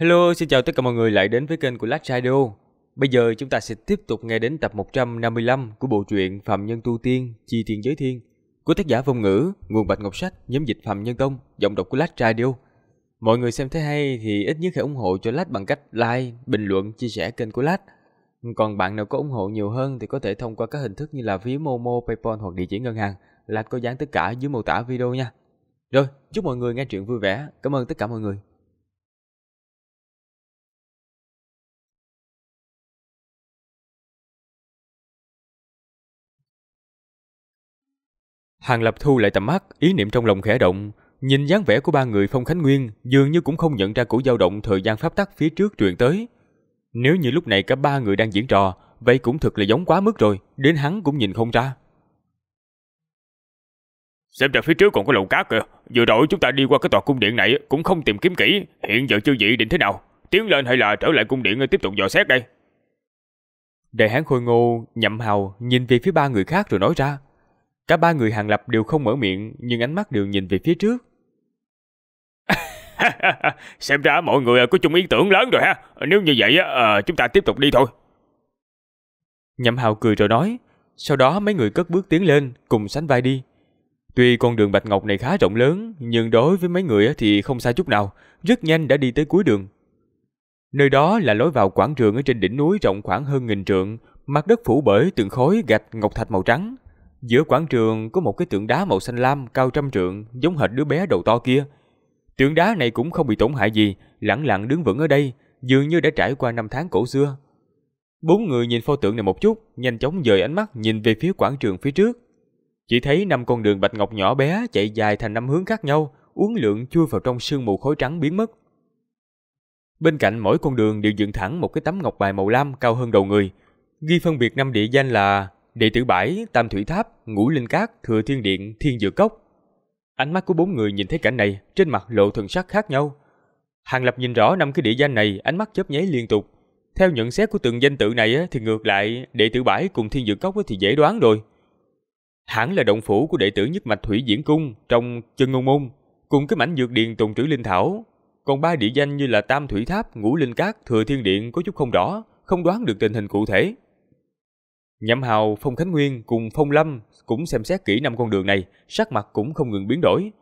Hello, xin chào tất cả mọi người lại đến với kênh của Last Radio. Bây giờ chúng ta sẽ tiếp tục nghe đến tập 155 của bộ truyện Phạm Nhân Tu Tiên, Chi Thiên Giới Thiên của tác giả Vong Ngữ, nguồn Bạch Ngọc Sách, nhóm dịch Phạm Nhân Tông, giọng đọc của Last Radio. Mọi người xem thấy hay thì ít nhất hãy ủng hộ cho Lát bằng cách like, bình luận, chia sẻ kênh của Lát. Còn bạn nào có ủng hộ nhiều hơn thì có thể thông qua các hình thức như là ví Momo, PayPal hoặc địa chỉ ngân hàng. Lát có dán tất cả dưới mô tả video nha. Rồi, chúc mọi người nghe truyện vui vẻ. Cảm ơn tất cả mọi người. Hàng Lập thu lại tầm mắt, ý niệm trong lòng khẽ động, nhìn dáng vẻ của ba người Phong Khánh Nguyên, dường như cũng không nhận ra cổ dao động thời gian pháp tắc phía trước truyền tới. Nếu như lúc này cả ba người đang diễn trò, vậy cũng thực là giống quá mức rồi, đến hắn cũng nhìn không ra. Xem ra phía trước còn có lầu cát kìa, vừa rồi chúng ta đi qua cái tòa cung điện này cũng không tìm kiếm kỹ, hiện giờ chưa vị định thế nào, tiến lên hay là trở lại cung điện tiếp tục dò xét đây. Đại hán khôi ngô nhậm hào nhìn về phía ba người khác rồi nói ra. Cả ba người hàng lập đều không mở miệng nhưng ánh mắt đều nhìn về phía trước. Xem ra mọi người có chung ý tưởng lớn rồi ha. Nếu như vậy ờ, chúng ta tiếp tục đi thôi. Nhậm Hào cười rồi nói. Sau đó mấy người cất bước tiến lên cùng sánh vai đi. Tuy con đường Bạch Ngọc này khá rộng lớn nhưng đối với mấy người thì không xa chút nào. Rất nhanh đã đi tới cuối đường. Nơi đó là lối vào quảng trường ở trên đỉnh núi rộng khoảng hơn nghìn trượng. Mặt đất phủ bởi từng khối gạch ngọc thạch màu trắng Giữa quảng trường có một cái tượng đá màu xanh lam cao trăm trượng giống hệt đứa bé đầu to kia. Tượng đá này cũng không bị tổn hại gì, lặng lặng đứng vững ở đây, dường như đã trải qua năm tháng cổ xưa. Bốn người nhìn pho tượng này một chút, nhanh chóng dời ánh mắt nhìn về phía quảng trường phía trước. Chỉ thấy năm con đường bạch ngọc nhỏ bé chạy dài thành năm hướng khác nhau, uốn lượn chui vào trong sương mù khói trắng biến mất. Bên cạnh mỗi con đường đều dựng thẳng một cái tấm ngọc bài màu lam cao hơn đầu người, ghi phân biệt năm địa danh là đệ tử bãi, tam thủy tháp, ngũ linh cát, thừa thiên điện, thiên dược cốc. Ánh mắt của bốn người nhìn thấy cảnh này, trên mặt lộ thần sắc khác nhau. Hàng Lập nhìn rõ năm cái địa danh này, ánh mắt chớp nháy liên tục. Theo nhận xét của từng danh tự này thì ngược lại, đệ tử bãi cùng thiên dược cốc thì dễ đoán rồi. Hẳn là động phủ của đệ tử nhất mạch thủy diễn cung trong chân ngôn môn, cùng cái mảnh dược điền tồn trữ linh thảo. Còn ba địa danh như là Tam Thủy Tháp, Ngũ Linh Cát, Thừa Thiên Điện có chút không rõ, không đoán được tình hình cụ thể. Nhậm Hào, Phong Khánh Nguyên cùng Phong Lâm cũng xem xét kỹ năm con đường này, sắc mặt cũng không ngừng biến đổi.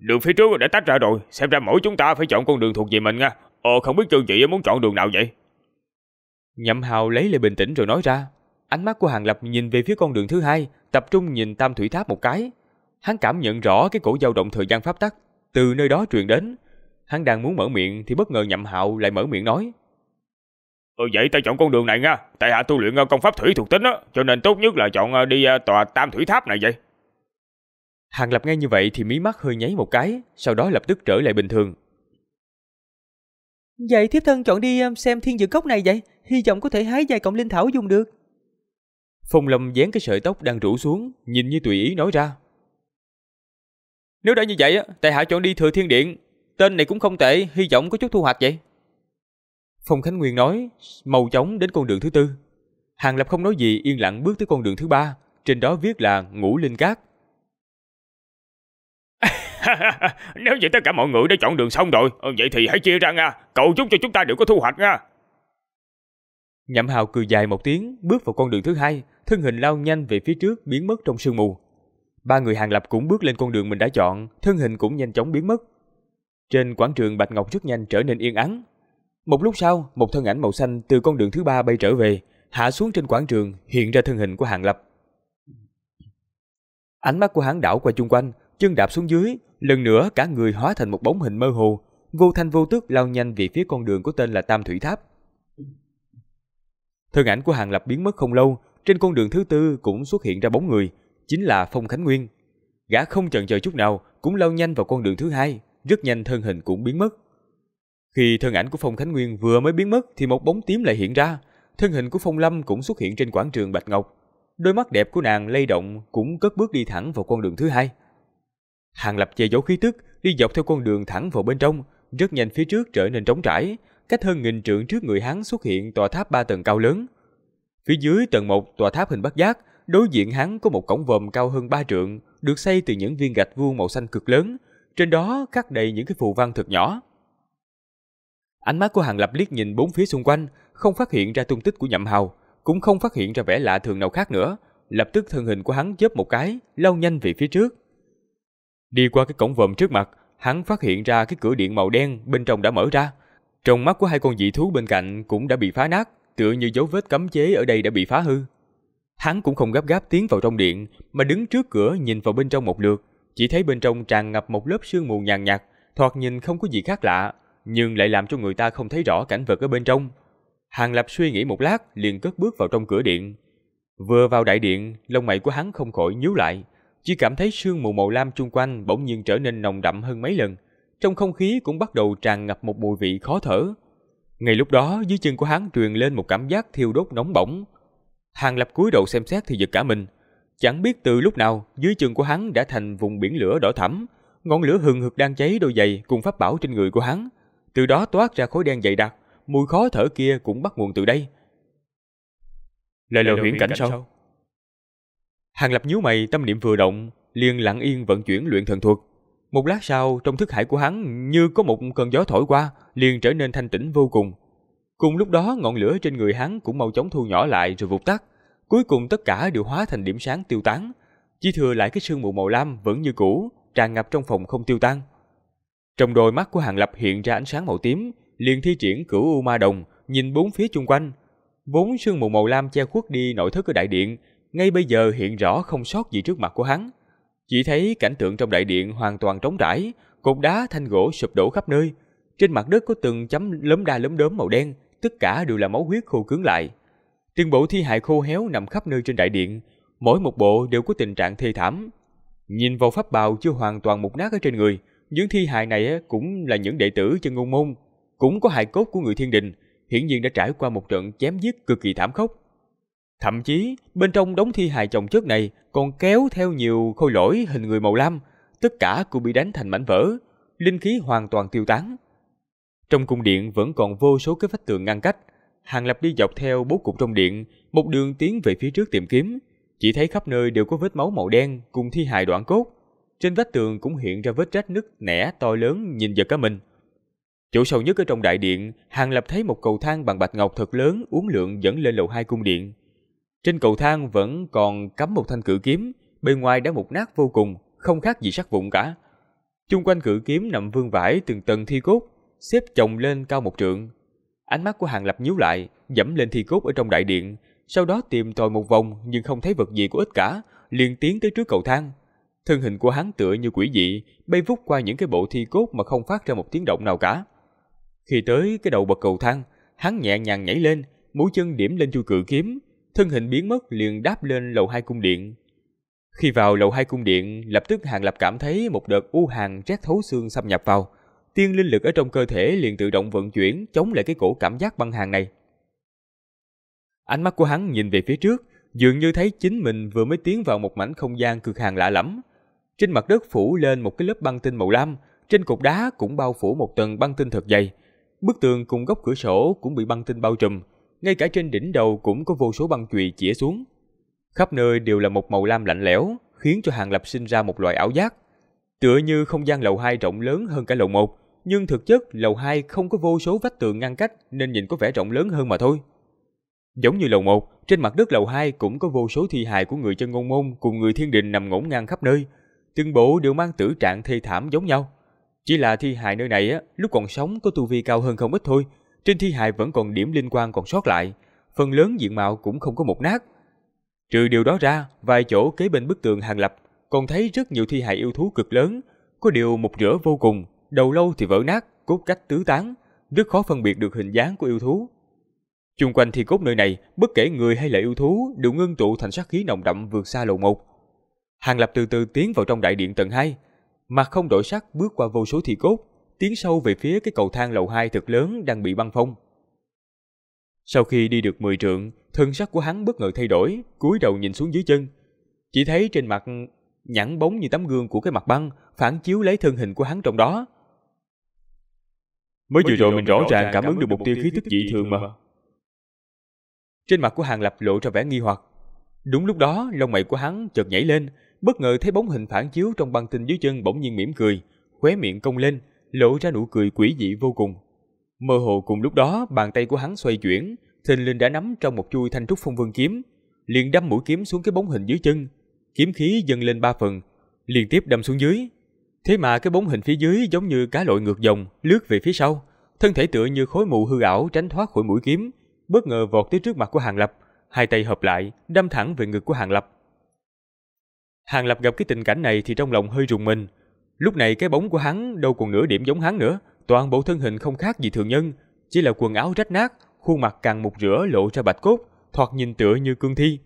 Đường phía trước đã tách ra rồi, xem ra mỗi chúng ta phải chọn con đường thuộc về mình nha. Ờ, không biết chương chị muốn chọn đường nào vậy? Nhậm Hào lấy lại bình tĩnh rồi nói ra. Ánh mắt của Hàng Lập nhìn về phía con đường thứ hai, tập trung nhìn Tam Thủy Tháp một cái. Hắn cảm nhận rõ cái cổ dao động thời gian pháp tắc từ nơi đó truyền đến. Hắn đang muốn mở miệng thì bất ngờ Nhậm Hạo lại mở miệng nói. Ừ, vậy ta chọn con đường này nha. Tại hạ tu luyện ờ, công pháp thủy thuộc tính á, cho nên tốt nhất là chọn ờ, đi tòa Tam Thủy Tháp này vậy. Hàng Lập nghe như vậy thì mí mắt hơi nháy một cái, sau đó lập tức trở lại bình thường. Vậy thiếp thân chọn đi xem thiên dự cốc này vậy, hy vọng có thể hái vài cọng linh thảo dùng được. Phong Lâm dán cái sợi tóc đang rủ xuống, nhìn như tùy ý nói ra. Nếu đã như vậy, tại hạ chọn đi thừa thiên điện, tên này cũng không tệ, hy vọng có chút thu hoạch vậy. Phong Khánh Nguyên nói, mau chóng đến con đường thứ tư. Hàng Lập không nói gì yên lặng bước tới con đường thứ ba, trên đó viết là ngủ Linh Cát. Nếu vậy tất cả mọi người đã chọn đường xong rồi, ờ, vậy thì hãy chia ra nha, cậu chúc cho chúng ta đều có thu hoạch nha. Nhậm Hào cười dài một tiếng, bước vào con đường thứ hai, thân hình lao nhanh về phía trước biến mất trong sương mù. Ba người Hàng Lập cũng bước lên con đường mình đã chọn, thân hình cũng nhanh chóng biến mất. Trên quảng trường Bạch Ngọc rất nhanh trở nên yên ắng, một lúc sau, một thân ảnh màu xanh từ con đường thứ ba bay trở về, hạ xuống trên quảng trường, hiện ra thân hình của Hàng Lập. Ánh mắt của hắn đảo qua chung quanh, chân đạp xuống dưới, lần nữa cả người hóa thành một bóng hình mơ hồ, vô thanh vô tức lao nhanh về phía con đường có tên là Tam Thủy Tháp. Thân ảnh của Hàng Lập biến mất không lâu, trên con đường thứ tư cũng xuất hiện ra bóng người, chính là Phong Khánh Nguyên. Gã không chần chờ chút nào, cũng lao nhanh vào con đường thứ hai, rất nhanh thân hình cũng biến mất. Khi thân ảnh của Phong Khánh Nguyên vừa mới biến mất thì một bóng tím lại hiện ra. Thân hình của Phong Lâm cũng xuất hiện trên quảng trường Bạch Ngọc. Đôi mắt đẹp của nàng lay động cũng cất bước đi thẳng vào con đường thứ hai. Hàng lập che giấu khí tức, đi dọc theo con đường thẳng vào bên trong, rất nhanh phía trước trở nên trống trải, cách hơn nghìn trượng trước người hắn xuất hiện tòa tháp ba tầng cao lớn. Phía dưới tầng một tòa tháp hình bát giác, đối diện hắn có một cổng vòm cao hơn ba trượng, được xây từ những viên gạch vuông màu xanh cực lớn, trên đó khắc đầy những cái phù văn thật nhỏ. Ánh mắt của Hàng Lập liếc nhìn bốn phía xung quanh, không phát hiện ra tung tích của Nhậm Hào, cũng không phát hiện ra vẻ lạ thường nào khác nữa. Lập tức thân hình của hắn chớp một cái, lao nhanh về phía trước. Đi qua cái cổng vòm trước mặt, hắn phát hiện ra cái cửa điện màu đen bên trong đã mở ra. Trong mắt của hai con dị thú bên cạnh cũng đã bị phá nát, tựa như dấu vết cấm chế ở đây đã bị phá hư. Hắn cũng không gấp gáp tiến vào trong điện, mà đứng trước cửa nhìn vào bên trong một lượt, chỉ thấy bên trong tràn ngập một lớp sương mù nhàn nhạt, thoạt nhìn không có gì khác lạ, nhưng lại làm cho người ta không thấy rõ cảnh vật ở bên trong. Hàng Lập suy nghĩ một lát, liền cất bước vào trong cửa điện. Vừa vào đại điện, lông mày của hắn không khỏi nhíu lại, chỉ cảm thấy sương mù màu lam chung quanh bỗng nhiên trở nên nồng đậm hơn mấy lần. Trong không khí cũng bắt đầu tràn ngập một mùi vị khó thở. Ngay lúc đó, dưới chân của hắn truyền lên một cảm giác thiêu đốt nóng bỏng. Hàng Lập cúi đầu xem xét thì giật cả mình. Chẳng biết từ lúc nào, dưới chân của hắn đã thành vùng biển lửa đỏ thẫm, ngọn lửa hừng hực đang cháy đôi giày cùng pháp bảo trên người của hắn từ đó toát ra khối đen dày đặc, mùi khó thở kia cũng bắt nguồn từ đây. lời lầu huyễn cảnh sao? Hàng lập nhíu mày tâm niệm vừa động, liền lặng yên vận chuyển luyện thần thuật. Một lát sau, trong thức hải của hắn như có một cơn gió thổi qua, liền trở nên thanh tĩnh vô cùng. Cùng lúc đó, ngọn lửa trên người hắn cũng mau chóng thu nhỏ lại rồi vụt tắt. Cuối cùng tất cả đều hóa thành điểm sáng tiêu tán. Chỉ thừa lại cái sương mù màu lam vẫn như cũ, tràn ngập trong phòng không tiêu tan. Trong đôi mắt của Hàng Lập hiện ra ánh sáng màu tím, liền thi triển cửu u ma đồng, nhìn bốn phía chung quanh. Vốn sương mù màu lam che khuất đi nội thất của đại điện, ngay bây giờ hiện rõ không sót gì trước mặt của hắn. Chỉ thấy cảnh tượng trong đại điện hoàn toàn trống rãi, cột đá thanh gỗ sụp đổ khắp nơi. Trên mặt đất có từng chấm lấm đa lấm đốm màu đen, tất cả đều là máu huyết khô cứng lại. Từng bộ thi hài khô héo nằm khắp nơi trên đại điện, mỗi một bộ đều có tình trạng thê thảm. Nhìn vào pháp bào chưa hoàn toàn mục nát ở trên người, những thi hài này cũng là những đệ tử chân ngôn môn, cũng có hài cốt của người thiên đình, hiển nhiên đã trải qua một trận chém giết cực kỳ thảm khốc. Thậm chí, bên trong đống thi hài chồng chất này còn kéo theo nhiều khôi lỗi hình người màu lam, tất cả cũng bị đánh thành mảnh vỡ, linh khí hoàn toàn tiêu tán. Trong cung điện vẫn còn vô số cái vách tường ngăn cách, Hàng Lập đi dọc theo bố cục trong điện, một đường tiến về phía trước tìm kiếm, chỉ thấy khắp nơi đều có vết máu màu đen cùng thi hài đoạn cốt, trên vách tường cũng hiện ra vết rách nứt nẻ to lớn nhìn vào cả mình. Chỗ sâu nhất ở trong đại điện, Hàng Lập thấy một cầu thang bằng bạch ngọc thật lớn uốn lượn dẫn lên lầu hai cung điện. Trên cầu thang vẫn còn cắm một thanh cử kiếm, bên ngoài đã mục nát vô cùng, không khác gì sắt vụn cả. Chung quanh cử kiếm nằm vương vãi từng tầng thi cốt, xếp chồng lên cao một trượng. Ánh mắt của Hàng Lập nhíu lại, dẫm lên thi cốt ở trong đại điện, sau đó tìm tòi một vòng nhưng không thấy vật gì của ích cả, liền tiến tới trước cầu thang. Thân hình của hắn tựa như quỷ dị, bay vút qua những cái bộ thi cốt mà không phát ra một tiếng động nào cả. Khi tới cái đầu bậc cầu thang, hắn nhẹ nhàng nhảy lên, mũi chân điểm lên chu cự kiếm, thân hình biến mất liền đáp lên lầu hai cung điện. Khi vào lầu hai cung điện, lập tức Hàng Lập cảm thấy một đợt u hàn rét thấu xương xâm nhập vào. Tiên linh lực ở trong cơ thể liền tự động vận chuyển chống lại cái cổ cảm giác băng hàng này. Ánh mắt của hắn nhìn về phía trước, dường như thấy chính mình vừa mới tiến vào một mảnh không gian cực hàn lạ lẫm. Trên mặt đất phủ lên một cái lớp băng tinh màu lam, trên cục đá cũng bao phủ một tầng băng tinh thật dày. Bức tường cùng góc cửa sổ cũng bị băng tinh bao trùm, ngay cả trên đỉnh đầu cũng có vô số băng chùy chĩa xuống. Khắp nơi đều là một màu lam lạnh lẽo, khiến cho Hàng Lập sinh ra một loại ảo giác. Tựa như không gian lầu 2 rộng lớn hơn cả lầu 1, nhưng thực chất lầu 2 không có vô số vách tường ngăn cách nên nhìn có vẻ rộng lớn hơn mà thôi. Giống như lầu 1, trên mặt đất lầu 2 cũng có vô số thi hài của người chân ngôn môn cùng người thiên đình nằm ngổn ngang khắp nơi, từng bộ đều mang tử trạng thê thảm giống nhau. Chỉ là thi hài nơi này á, lúc còn sống có tu vi cao hơn không ít thôi, trên thi hài vẫn còn điểm liên quan còn sót lại, phần lớn diện mạo cũng không có một nát. Trừ điều đó ra, vài chỗ kế bên bức tường hàng lập còn thấy rất nhiều thi hài yêu thú cực lớn, có điều một rửa vô cùng, đầu lâu thì vỡ nát, cốt cách tứ tán, rất khó phân biệt được hình dáng của yêu thú. Chung quanh thi cốt nơi này, bất kể người hay là yêu thú đều ngưng tụ thành sát khí nồng đậm vượt xa lầu một Hàng Lập từ từ tiến vào trong đại điện tầng 2, mặt không đổi sắc bước qua vô số thi cốt, tiến sâu về phía cái cầu thang lầu 2 thật lớn đang bị băng phong. Sau khi đi được 10 trượng, thân sắc của hắn bất ngờ thay đổi, cúi đầu nhìn xuống dưới chân. Chỉ thấy trên mặt nhẵn bóng như tấm gương của cái mặt băng, phản chiếu lấy thân hình của hắn trong đó. Mới vừa rồi mình rõ ràng cảm ứng được mục tiêu khí tức dị thường mà. Trên mặt của Hàng Lập lộ ra vẻ nghi hoặc. Đúng lúc đó, lông mày của hắn chợt nhảy lên, bất ngờ thấy bóng hình phản chiếu trong băng tinh dưới chân bỗng nhiên mỉm cười, khóe miệng cong lên, lộ ra nụ cười quỷ dị vô cùng. Mơ hồ cùng lúc đó, bàn tay của hắn xoay chuyển, thình linh đã nắm trong một chui thanh trúc phong vân kiếm, liền đâm mũi kiếm xuống cái bóng hình dưới chân, kiếm khí dâng lên ba phần, liên tiếp đâm xuống dưới. Thế mà cái bóng hình phía dưới giống như cá lội ngược dòng, lướt về phía sau, thân thể tựa như khối mù hư ảo tránh thoát khỏi mũi kiếm, bất ngờ vọt tới trước mặt của Hàng Lập, hai tay hợp lại, đâm thẳng về ngực của Hàng Lập. Hàng Lập gặp cái tình cảnh này thì trong lòng hơi rùng mình. Lúc này cái bóng của hắn đâu còn nửa điểm giống hắn nữa, toàn bộ thân hình không khác gì thường nhân, chỉ là quần áo rách nát, khuôn mặt càng một rửa lộ ra bạch cốt, thoạt nhìn tựa như cương thi.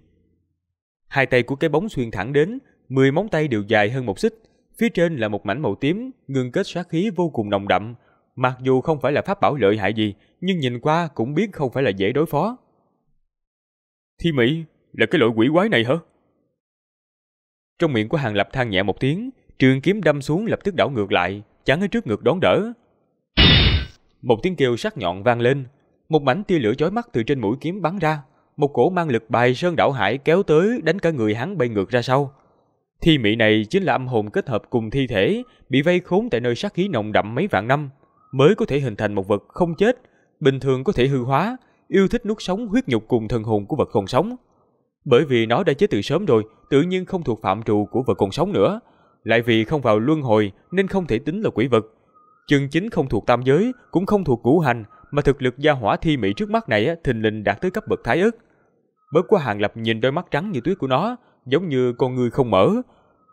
Hai tay của cái bóng xuyên thẳng đến, mười móng tay đều dài hơn một xích, phía trên là một mảnh màu tím, ngưng kết sát khí vô cùng nồng đậm. Mặc dù không phải là pháp bảo lợi hại gì, nhưng nhìn qua cũng biết không phải là dễ đối phó. Thi Mỹ, là cái loại quỷ quái này hả? Trong miệng của Hàng Lập than nhẹ một tiếng, trường kiếm đâm xuống lập tức đảo ngược lại, chắn ở trước ngực đón đỡ. Một tiếng kêu sắc nhọn vang lên, một mảnh tia lửa chói mắt từ trên mũi kiếm bắn ra, một cổ mang lực bài sơn đảo hải kéo tới đánh cả người hắn bay ngược ra sau. Thi mỹ này chính là âm hồn kết hợp cùng thi thể, bị vây khốn tại nơi sát khí nồng đậm mấy vạn năm, mới có thể hình thành một vật không chết, bình thường có thể hư hóa, yêu thích nuốt sống huyết nhục cùng thần hồn của vật còn sống. Bởi vì nó đã chết từ sớm rồi, tự nhiên không thuộc phạm trù của vật còn sống nữa. Lại vì không vào luân hồi nên không thể tính là quỷ vật. Chân chính không thuộc tam giới, cũng không thuộc ngũ hành, mà thực lực gia hỏa thi mỹ trước mắt này thình lình đạt tới cấp bậc thái ức. Bất quá hàng lập nhìn đôi mắt trắng như tuyết của nó, giống như con người không mở.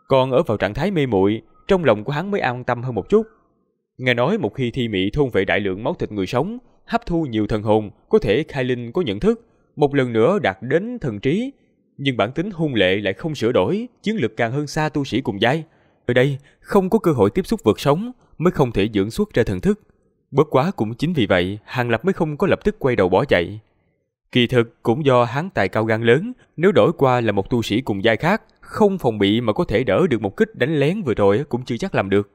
Còn ở vào trạng thái mê muội, trong lòng của hắn mới an tâm hơn một chút. Nghe nói một khi thi mỹ thôn vệ đại lượng máu thịt người sống, hấp thu nhiều thần hồn, có thể khai linh có nhận thức, một lần nữa đạt đến thần trí, nhưng bản tính hung lệ lại không sửa đổi, chiến lực càng hơn xa tu sĩ cùng giai. Ở đây, không có cơ hội tiếp xúc vượt sống, mới không thể dưỡng xuất ra thần thức. Bất quá cũng chính vì vậy, Hàng Lập mới không có lập tức quay đầu bỏ chạy. Kỳ thực cũng do hắn tài cao gan lớn, nếu đổi qua là một tu sĩ cùng giai khác, không phòng bị mà có thể đỡ được một kích đánh lén vừa rồi cũng chưa chắc làm được.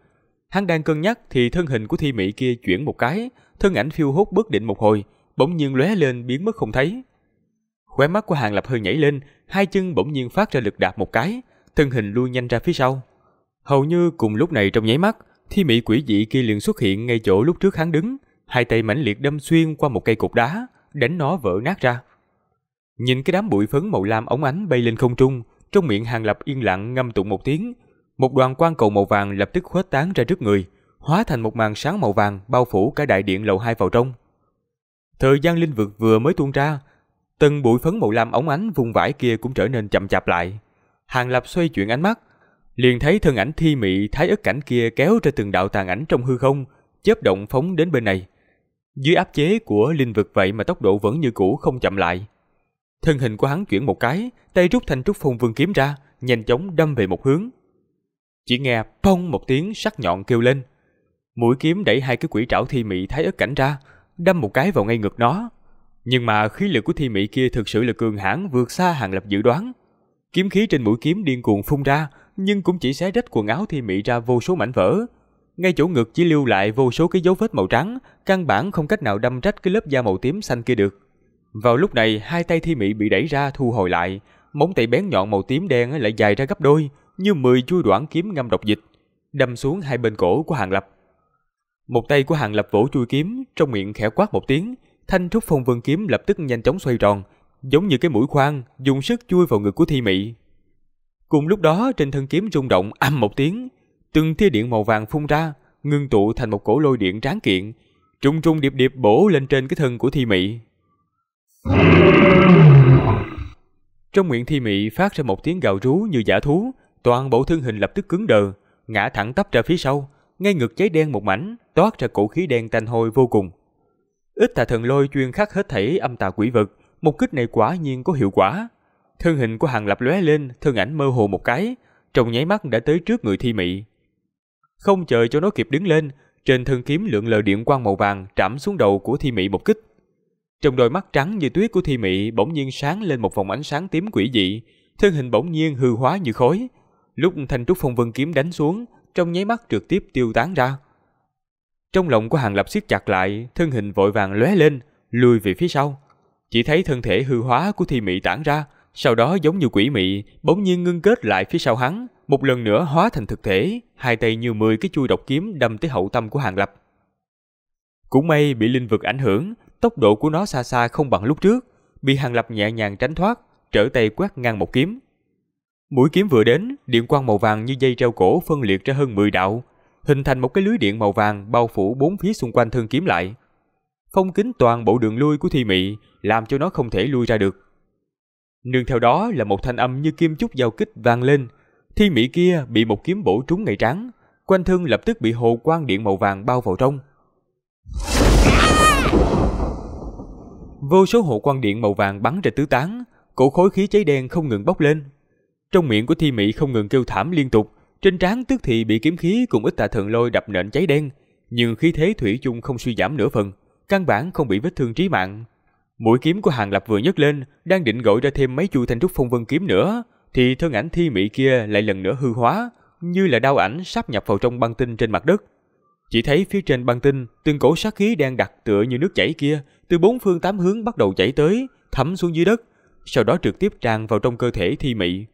Hắn đang cân nhắc thì thân hình của thi mỹ kia chuyển một cái, thân ảnh phiêu hốt bất định một hồi, bỗng nhiên lóe lên biến mất không thấy. Khóe mắt của Hàng Lập hơi nhảy lên, hai chân bỗng nhiên phát ra lực đạp một cái, thân hình lui nhanh ra phía sau. Hầu như cùng lúc này trong nháy mắt, thi mỹ quỷ dị kia liền xuất hiện ngay chỗ lúc trước hắn đứng, hai tay mãnh liệt đâm xuyên qua một cây cục đá, đánh nó vỡ nát ra. Nhìn cái đám bụi phấn màu lam ống ánh bay lên không trung, trong miệng Hàng Lập yên lặng ngâm tụng một tiếng, một đoàn quang cầu màu vàng lập tức khuếch tán ra trước người, hóa thành một màn sáng màu vàng bao phủ cả đại điện lầu hai vào trong. Thời gian linh vực vừa mới tuôn ra, Từng bụi phấn màu lam ống ánh vùng vải kia cũng trở nên chậm chạp lại. Hàng Lập xoay chuyển ánh mắt, liền thấy thân ảnh thi mị thái ức cảnh kia kéo ra từng đạo tàn ảnh trong hư không, chớp động phóng đến bên này. Dưới áp chế của linh vực vậy mà tốc độ vẫn như cũ không chậm lại. Thân hình của hắn chuyển một cái, tay rút thanh trúc phong vương kiếm ra, nhanh chóng đâm về một hướng. Chỉ nghe pong một tiếng sắc nhọn kêu lên. Mũi kiếm đẩy hai cái quỷ trảo thi mị thái ức cảnh ra, đâm một cái vào ngay ngực nó, nhưng mà khí lực của thi mỹ kia thực sự là cường hãn vượt xa hàng lập dự đoán. Kiếm khí trên mũi kiếm điên cuồng phun ra, nhưng cũng chỉ xé rách quần áo thi mỹ ra vô số mảnh vỡ. Ngay chỗ ngực chỉ lưu lại vô số cái dấu vết màu trắng, căn bản không cách nào đâm rách cái lớp da màu tím xanh kia được. Vào lúc này, hai tay thi mỹ bị đẩy ra thu hồi lại, móng tay bén nhọn màu tím đen lại dài ra gấp đôi, như mười chui đoạn kiếm ngâm độc dịch, đâm xuống hai bên cổ của Hàng Lập. Một tay của Hàng Lập vỗ chui kiếm, trong miệng khẽ quát một tiếng, Thanh trúc phong vân kiếm lập tức nhanh chóng xoay tròn, giống như cái mũi khoan, dùng sức chui vào ngực của Thi Mị. Cùng lúc đó, trên thân kiếm rung động âm một tiếng, từng tia điện màu vàng phun ra, ngưng tụ thành một cổ lôi điện tráng kiện, trung trung điệp điệp bổ lên trên cái thân của Thi Mị. Trong miệng Thi Mị phát ra một tiếng gào rú như giả thú, toàn bộ thân hình lập tức cứng đờ, ngã thẳng tắp ra phía sau, ngay ngực cháy đen một mảnh, toát ra cổ khí đen tanh hôi vô cùng. Ít tà thần lôi chuyên khắc hết thảy âm tà quỷ vật, một kích này quả nhiên có hiệu quả. Thân hình của Hàng Lập lóe lên, thân ảnh mơ hồ một cái, trong nháy mắt đã tới trước người thi mị. Không chờ cho nó kịp đứng lên, trên thân kiếm lượn lờ điện quang màu vàng trảm xuống đầu của thi mị một kích. Trong đôi mắt trắng như tuyết của thi mị bỗng nhiên sáng lên một vòng ánh sáng tím quỷ dị, thân hình bỗng nhiên hư hóa như khói. Lúc thanh trúc phong vân kiếm đánh xuống, trong nháy mắt trực tiếp tiêu tán ra. Trong lòng của Hàng Lập siết chặt lại, thân hình vội vàng lóe lên, lùi về phía sau. Chỉ thấy thân thể hư hóa của thi mị tản ra, sau đó giống như quỷ mị, bỗng nhiên ngưng kết lại phía sau hắn, một lần nữa hóa thành thực thể, hai tay như mười cái chui độc kiếm đâm tới hậu tâm của Hàng Lập. Cũng may bị linh vực ảnh hưởng, tốc độ của nó xa xa không bằng lúc trước, bị Hàng Lập nhẹ nhàng tránh thoát, trở tay quét ngang một kiếm. Mũi kiếm vừa đến, điện quang màu vàng như dây treo cổ phân liệt ra hơn mười đạo, hình thành một cái lưới điện màu vàng bao phủ bốn phía xung quanh thân kiếm lại. Phong kính toàn bộ đường lui của thi mị, làm cho nó không thể lui ra được. Nương theo đó là một thanh âm như kim chúc giao kích vang lên, thi mị kia bị một kiếm bổ trúng ngay trán, quanh thân lập tức bị hồ quang điện màu vàng bao vào trong. Vô số hộ quan điện màu vàng bắn ra tứ tán, cổ khối khí cháy đen không ngừng bốc lên. Trong miệng của thi mỹ không ngừng kêu thảm liên tục, trên trán tức thì bị kiếm khí cùng ít tà thần lôi đập nện cháy đen, nhưng khí thế thủy chung không suy giảm nửa phần, căn bản không bị vết thương trí mạng. Mũi kiếm của Hàng Lập vừa nhấc lên, đang định gọi ra thêm mấy chu thanh trúc phong vân kiếm nữa, thì thân ảnh thi mỹ kia lại lần nữa hư hóa, như là đau ảnh sắp nhập vào trong băng tinh trên mặt đất. Chỉ thấy phía trên băng tinh, từng cổ sát khí đang đặt tựa như nước chảy kia, từ bốn phương tám hướng bắt đầu chảy tới, thấm xuống dưới đất, sau đó trực tiếp tràn vào trong cơ thể thi mỹ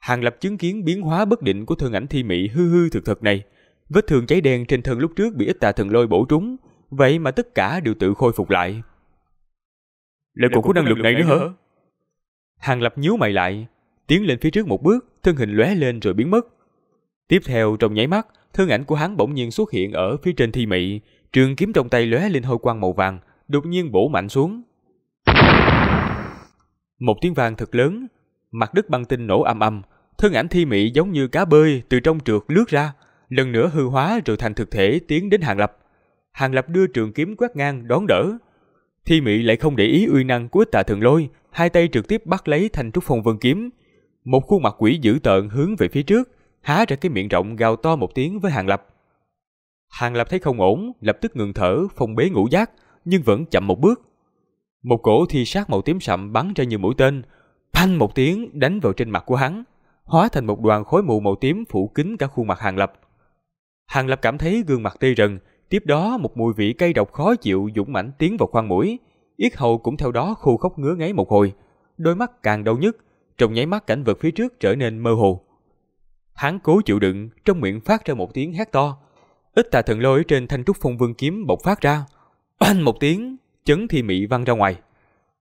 Hàng Lập chứng kiến biến hóa bất định của thân ảnh thi mỹ hư hư thực thực này. Vết thương cháy đen trên thân lúc trước bị ít tà thần lôi bổ trúng, vậy mà tất cả đều tự khôi phục lại. Lại còn có năng lực này nữa hả? Hàng Lập nhíu mày lại, tiến lên phía trước một bước, thân hình lóe lên rồi biến mất. Tiếp theo trong nháy mắt, thân ảnh của hắn bỗng nhiên xuất hiện ở phía trên thi mỹ, trường kiếm trong tay lóe lên hôi quang màu vàng, đột nhiên bổ mạnh xuống. Một tiếng vang thật lớn, Mặt đất băng tinh nổ âm âm, thân ảnh thi Mỹ giống như cá bơi từ trong trượt lướt ra, lần nữa hư hóa rồi thành thực thể tiến đến Hàng Lập. Hàng Lập đưa trường kiếm quét ngang đón đỡ. Thi Mỹ lại không để ý uy năng của tà thần lôi, hai tay trực tiếp bắt lấy thành trúc phong vân kiếm. Một khuôn mặt quỷ dữ tợn hướng về phía trước, há ra cái miệng rộng gào to một tiếng với Hàng Lập. Hàng Lập thấy không ổn, lập tức ngừng thở, phong bế ngũ giác, nhưng vẫn chậm một bước. Một cổ thi sát màu tím sậm bắn ra như mũi tên, Phanh một tiếng đánh vào trên mặt của hắn, hóa thành một đoàn khối mù màu tím phủ kín cả khuôn mặt Hàng Lập. Hàng Lập cảm thấy gương mặt tê rần, tiếp đó một mùi vị cây độc khó chịu dũng mãnh tiến vào khoang mũi, yết hầu cũng theo đó khô khốc ngứa ngáy một hồi, đôi mắt càng đau nhức, trong nháy mắt cảnh vật phía trước trở nên mơ hồ. Hắn cố chịu đựng, trong miệng phát ra một tiếng hét to. Ít tà thần lôi trên thanh trúc phong vương kiếm bộc phát ra. Oanh một tiếng, chấn thi mị văng ra ngoài.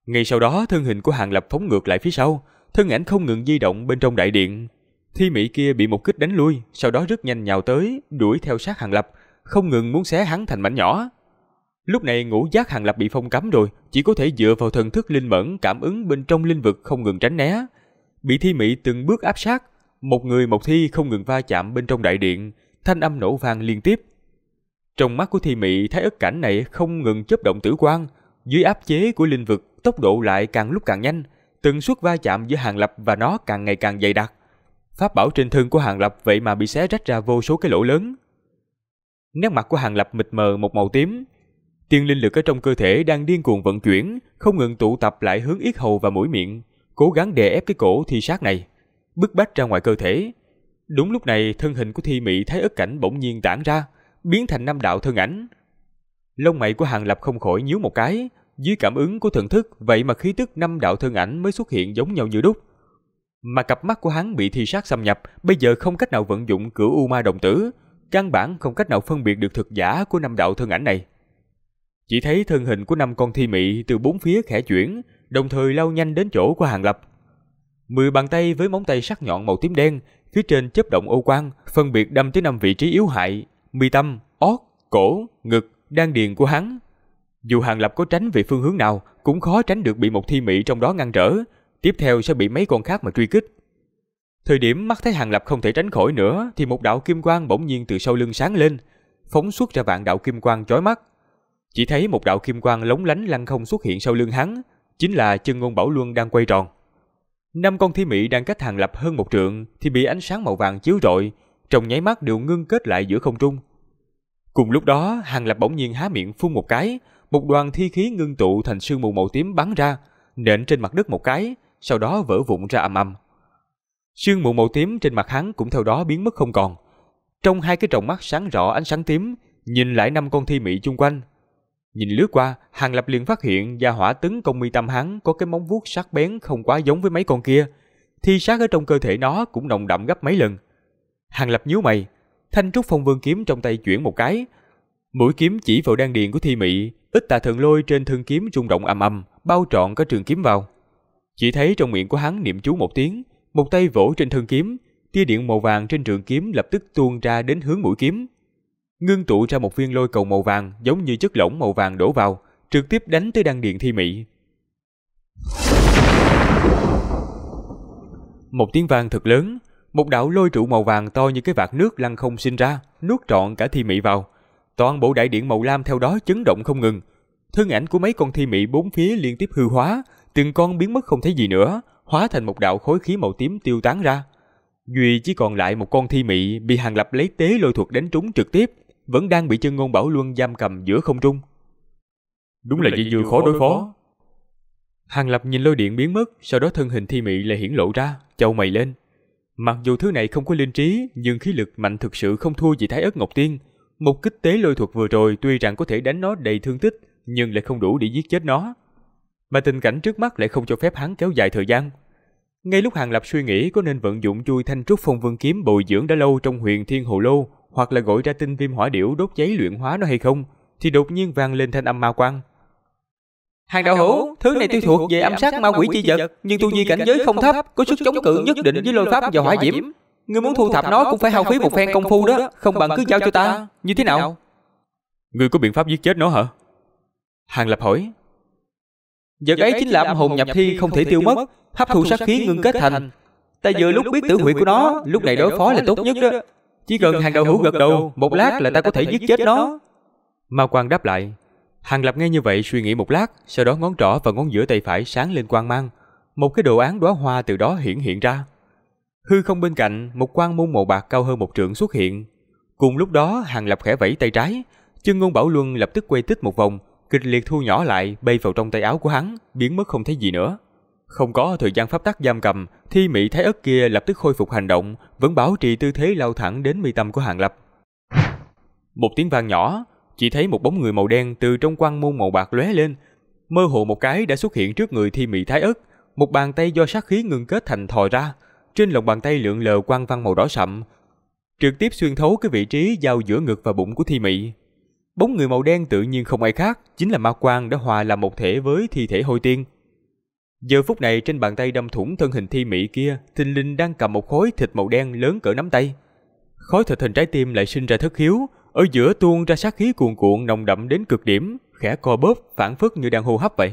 Ngay sau đó thân hình của Hàng Lập phóng ngược lại phía sau, thân ảnh không ngừng di động bên trong đại điện. Thi Mỹ kia bị một kích đánh lui, sau đó rất nhanh nhào tới, đuổi theo sát Hàng Lập, không ngừng muốn xé hắn thành mảnh nhỏ. Lúc này ngũ giác Hàng Lập bị phong cấm rồi, chỉ có thể dựa vào thần thức linh mẫn cảm ứng bên trong linh vực không ngừng tránh né. Bị Thi Mỹ từng bước áp sát, một người một thi không ngừng va chạm bên trong đại điện, thanh âm nổ vang liên tiếp. Trong mắt của Thi mỹ thấy ức cảnh này không ngừng chớp động tử quang, dưới áp chế của linh vực tốc độ lại càng lúc càng nhanh, từng suất va chạm giữa Hàng Lập và nó càng ngày càng dày đặc. Pháp bảo trên thân của Hàng Lập vậy mà bị xé rách ra vô số cái lỗ lớn. Nét mặt của Hàng Lập mịt mờ một màu tím. Tiên linh lực ở trong cơ thể đang điên cuồng vận chuyển, không ngừng tụ tập lại hướng yết hầu và mũi miệng, cố gắng đè ép cái cổ thi sát này, bức bách ra ngoài cơ thể. Đúng lúc này, thân hình của thi mỹ thấy ức cảnh bỗng nhiên tản ra, biến thành năm đạo thân ảnh. Lông mày của Hàng Lập không khỏi nhíu một cái, dưới cảm ứng của thần thức, vậy mà khí tức năm đạo thân ảnh mới xuất hiện giống nhau như đúc. Mà cặp mắt của hắn bị thi sát xâm nhập, bây giờ không cách nào vận dụng cửu U Ma đồng tử, căn bản không cách nào phân biệt được thực giả của năm đạo thân ảnh này. Chỉ thấy thân hình của năm con thi mị từ bốn phía khẽ chuyển, đồng thời lao nhanh đến chỗ của Hàng Lập. Mười bàn tay với móng tay sắc nhọn màu tím đen, phía trên chớp động ô quang, phân biệt đâm tới năm vị trí yếu hại, mi tâm, ót, cổ, ngực, đan điền của hắn, dù Hàng Lập có tránh về phương hướng nào, cũng khó tránh được bị một thi mỹ trong đó ngăn trở, tiếp theo sẽ bị mấy con khác mà truy kích. Thời điểm mắt thấy Hàng Lập không thể tránh khỏi nữa thì một đạo kim quang bỗng nhiên từ sau lưng sáng lên, phóng xuất ra vạn đạo kim quang chói mắt. Chỉ thấy một đạo kim quang lóng lánh lăn không xuất hiện sau lưng hắn, chính là chân ngôn bảo luân đang quay tròn. Năm con thi mỹ đang cách Hàng Lập hơn một trượng thì bị ánh sáng màu vàng chiếu rọi, trong nháy mắt đều ngưng kết lại giữa không trung. Cùng lúc đó, Hàng Lập bỗng nhiên há miệng phun một cái, một đoàn thi khí ngưng tụ thành sương mù màu tím bắn ra, nện trên mặt đất một cái, sau đó vỡ vụn ra âm âm. Sương mù màu tím trên mặt hắn cũng theo đó biến mất không còn. Trong hai cái tròng mắt sáng rõ ánh sáng tím, nhìn lại năm con thi mị chung quanh. Nhìn lướt qua, Hàng Lập liền phát hiện gia hỏa tấn công mi tâm hắn có cái móng vuốt sắc bén không quá giống với mấy con kia. Thi sát ở trong cơ thể nó cũng nồng đậm gấp mấy lần. Hàng Lập nhíu mày, thanh trúc phong vương kiếm trong tay chuyển một cái, Mũi kiếm chỉ vào đan điền của Thi Mị, ít tà thần lôi trên thân kiếm rung động âm âm, bao trọn cả trường kiếm vào. Chỉ thấy trong miệng của hắn niệm chú một tiếng, một tay vỗ trên thân kiếm, tia điện màu vàng trên trường kiếm lập tức tuôn ra đến hướng mũi kiếm. Ngưng tụ ra một viên lôi cầu màu vàng giống như chất lỏng màu vàng đổ vào, trực tiếp đánh tới đan điền Thi Mị. Một tiếng vang thật lớn, một đạo lôi trụ màu vàng to như cái vạt nước lăn không sinh ra, nuốt trọn cả Thi Mị vào Toàn bộ đại điện màu lam theo đó chấn động không ngừng. Thân ảnh của mấy con thi mị bốn phía liên tiếp hư hóa, từng con biến mất không thấy gì nữa, hóa thành một đạo khối khí màu tím tiêu tán ra. Duy chỉ còn lại một con thi mị bị Hàng Lập lấy tế lôi thuật đánh trúng trực tiếp, vẫn đang bị chân ngôn bảo luân giam cầm giữa không trung. Đúng, là dị dư khó đối phó. Hàng Lập nhìn lôi điện biến mất, sau đó thân hình thi mị lại hiển lộ ra, châu mày lên. Mặc dù thứ này không có linh trí, nhưng khí lực mạnh thực sự không thua gì Thái ớt Ngọc Tiên, một kích tế lôi thuật vừa rồi tuy rằng có thể đánh nó đầy thương tích, nhưng lại không đủ để giết chết nó. Mà tình cảnh trước mắt lại không cho phép hắn kéo dài thời gian. Ngay lúc Hàng Lập suy nghĩ có nên vận dụng chui thanh trúc phong vương kiếm bồi dưỡng đã lâu trong huyền thiên hồ lô, hoặc là gọi ra tinh viêm hỏa điểu đốt cháy luyện hóa nó hay không, thì đột nhiên vang lên thanh âm ma quang. Hàng đạo hữu, thứ này tuy thuộc về âm sát ma quỷ chi vật, nhưng tu vi cảnh giới không thấp, có sức chống cự nhất định với lôi pháp và hỏa diễm, Ngươi muốn thu thập nó cũng phải hao phí một phen công phu đó Không bằng cứ giao cho ta Như thế nào Ngươi có biện pháp giết chết nó hả Hàng Lập hỏi Vật ấy chính là âm hồn nhập thi không thể tiêu mất Hấp thụ sát khí ngưng kết thành Ta vừa lúc biết tử huyệt của nó Lúc này đối phó là tốt nhất đó Chỉ cần hàng đầu hữu gật đầu Một lát là ta có thể giết chết nó Ma quan đáp lại Hàng Lập nghe như vậy suy nghĩ một lát Sau đó ngón trỏ và ngón giữa tay phải sáng lên quang mang Một cái đồ án đóa hoa từ đó hiện hiện ra Hư không bên cạnh, một quan môn màu bạc cao hơn một trượng xuất hiện. Cùng lúc đó, Hàng Lập khẽ vẫy tay trái, chân ngôn Bảo Luân lập tức quay tích một vòng, kịch liệt thu nhỏ lại, bay vào trong tay áo của hắn, biến mất không thấy gì nữa. Không có thời gian pháp tắc giam cầm, thi mỹ thái ất kia lập tức khôi phục hành động, vẫn bảo trì tư thế lao thẳng đến mi tâm của Hàng Lập. Một tiếng vang nhỏ, chỉ thấy một bóng người màu đen từ trong quan môn màu bạc lóe lên, mơ hồ một cái đã xuất hiện trước người thi mỹ thái ất, một bàn tay do sát khí ngưng kết thành thò ra, trên lòng bàn tay lượn lờ quang văn màu đỏ sậm, trực tiếp xuyên thấu cái vị trí giao giữa ngực và bụng của Thi Mị. Bóng người màu đen tự nhiên không ai khác, chính là ma quang đã hòa làm một thể với thi thể hôi tiên. Giờ phút này trên bàn tay đâm thủng thân hình Thi Mị kia, Thinh Linh đang cầm một khối thịt màu đen lớn cỡ nắm tay. Khối thịt hình trái tim lại sinh ra thất hiếu, ở giữa tuôn ra sát khí cuồn cuộn nồng đậm đến cực điểm, khẽ co bóp, phản phất như đang hô hấp vậy.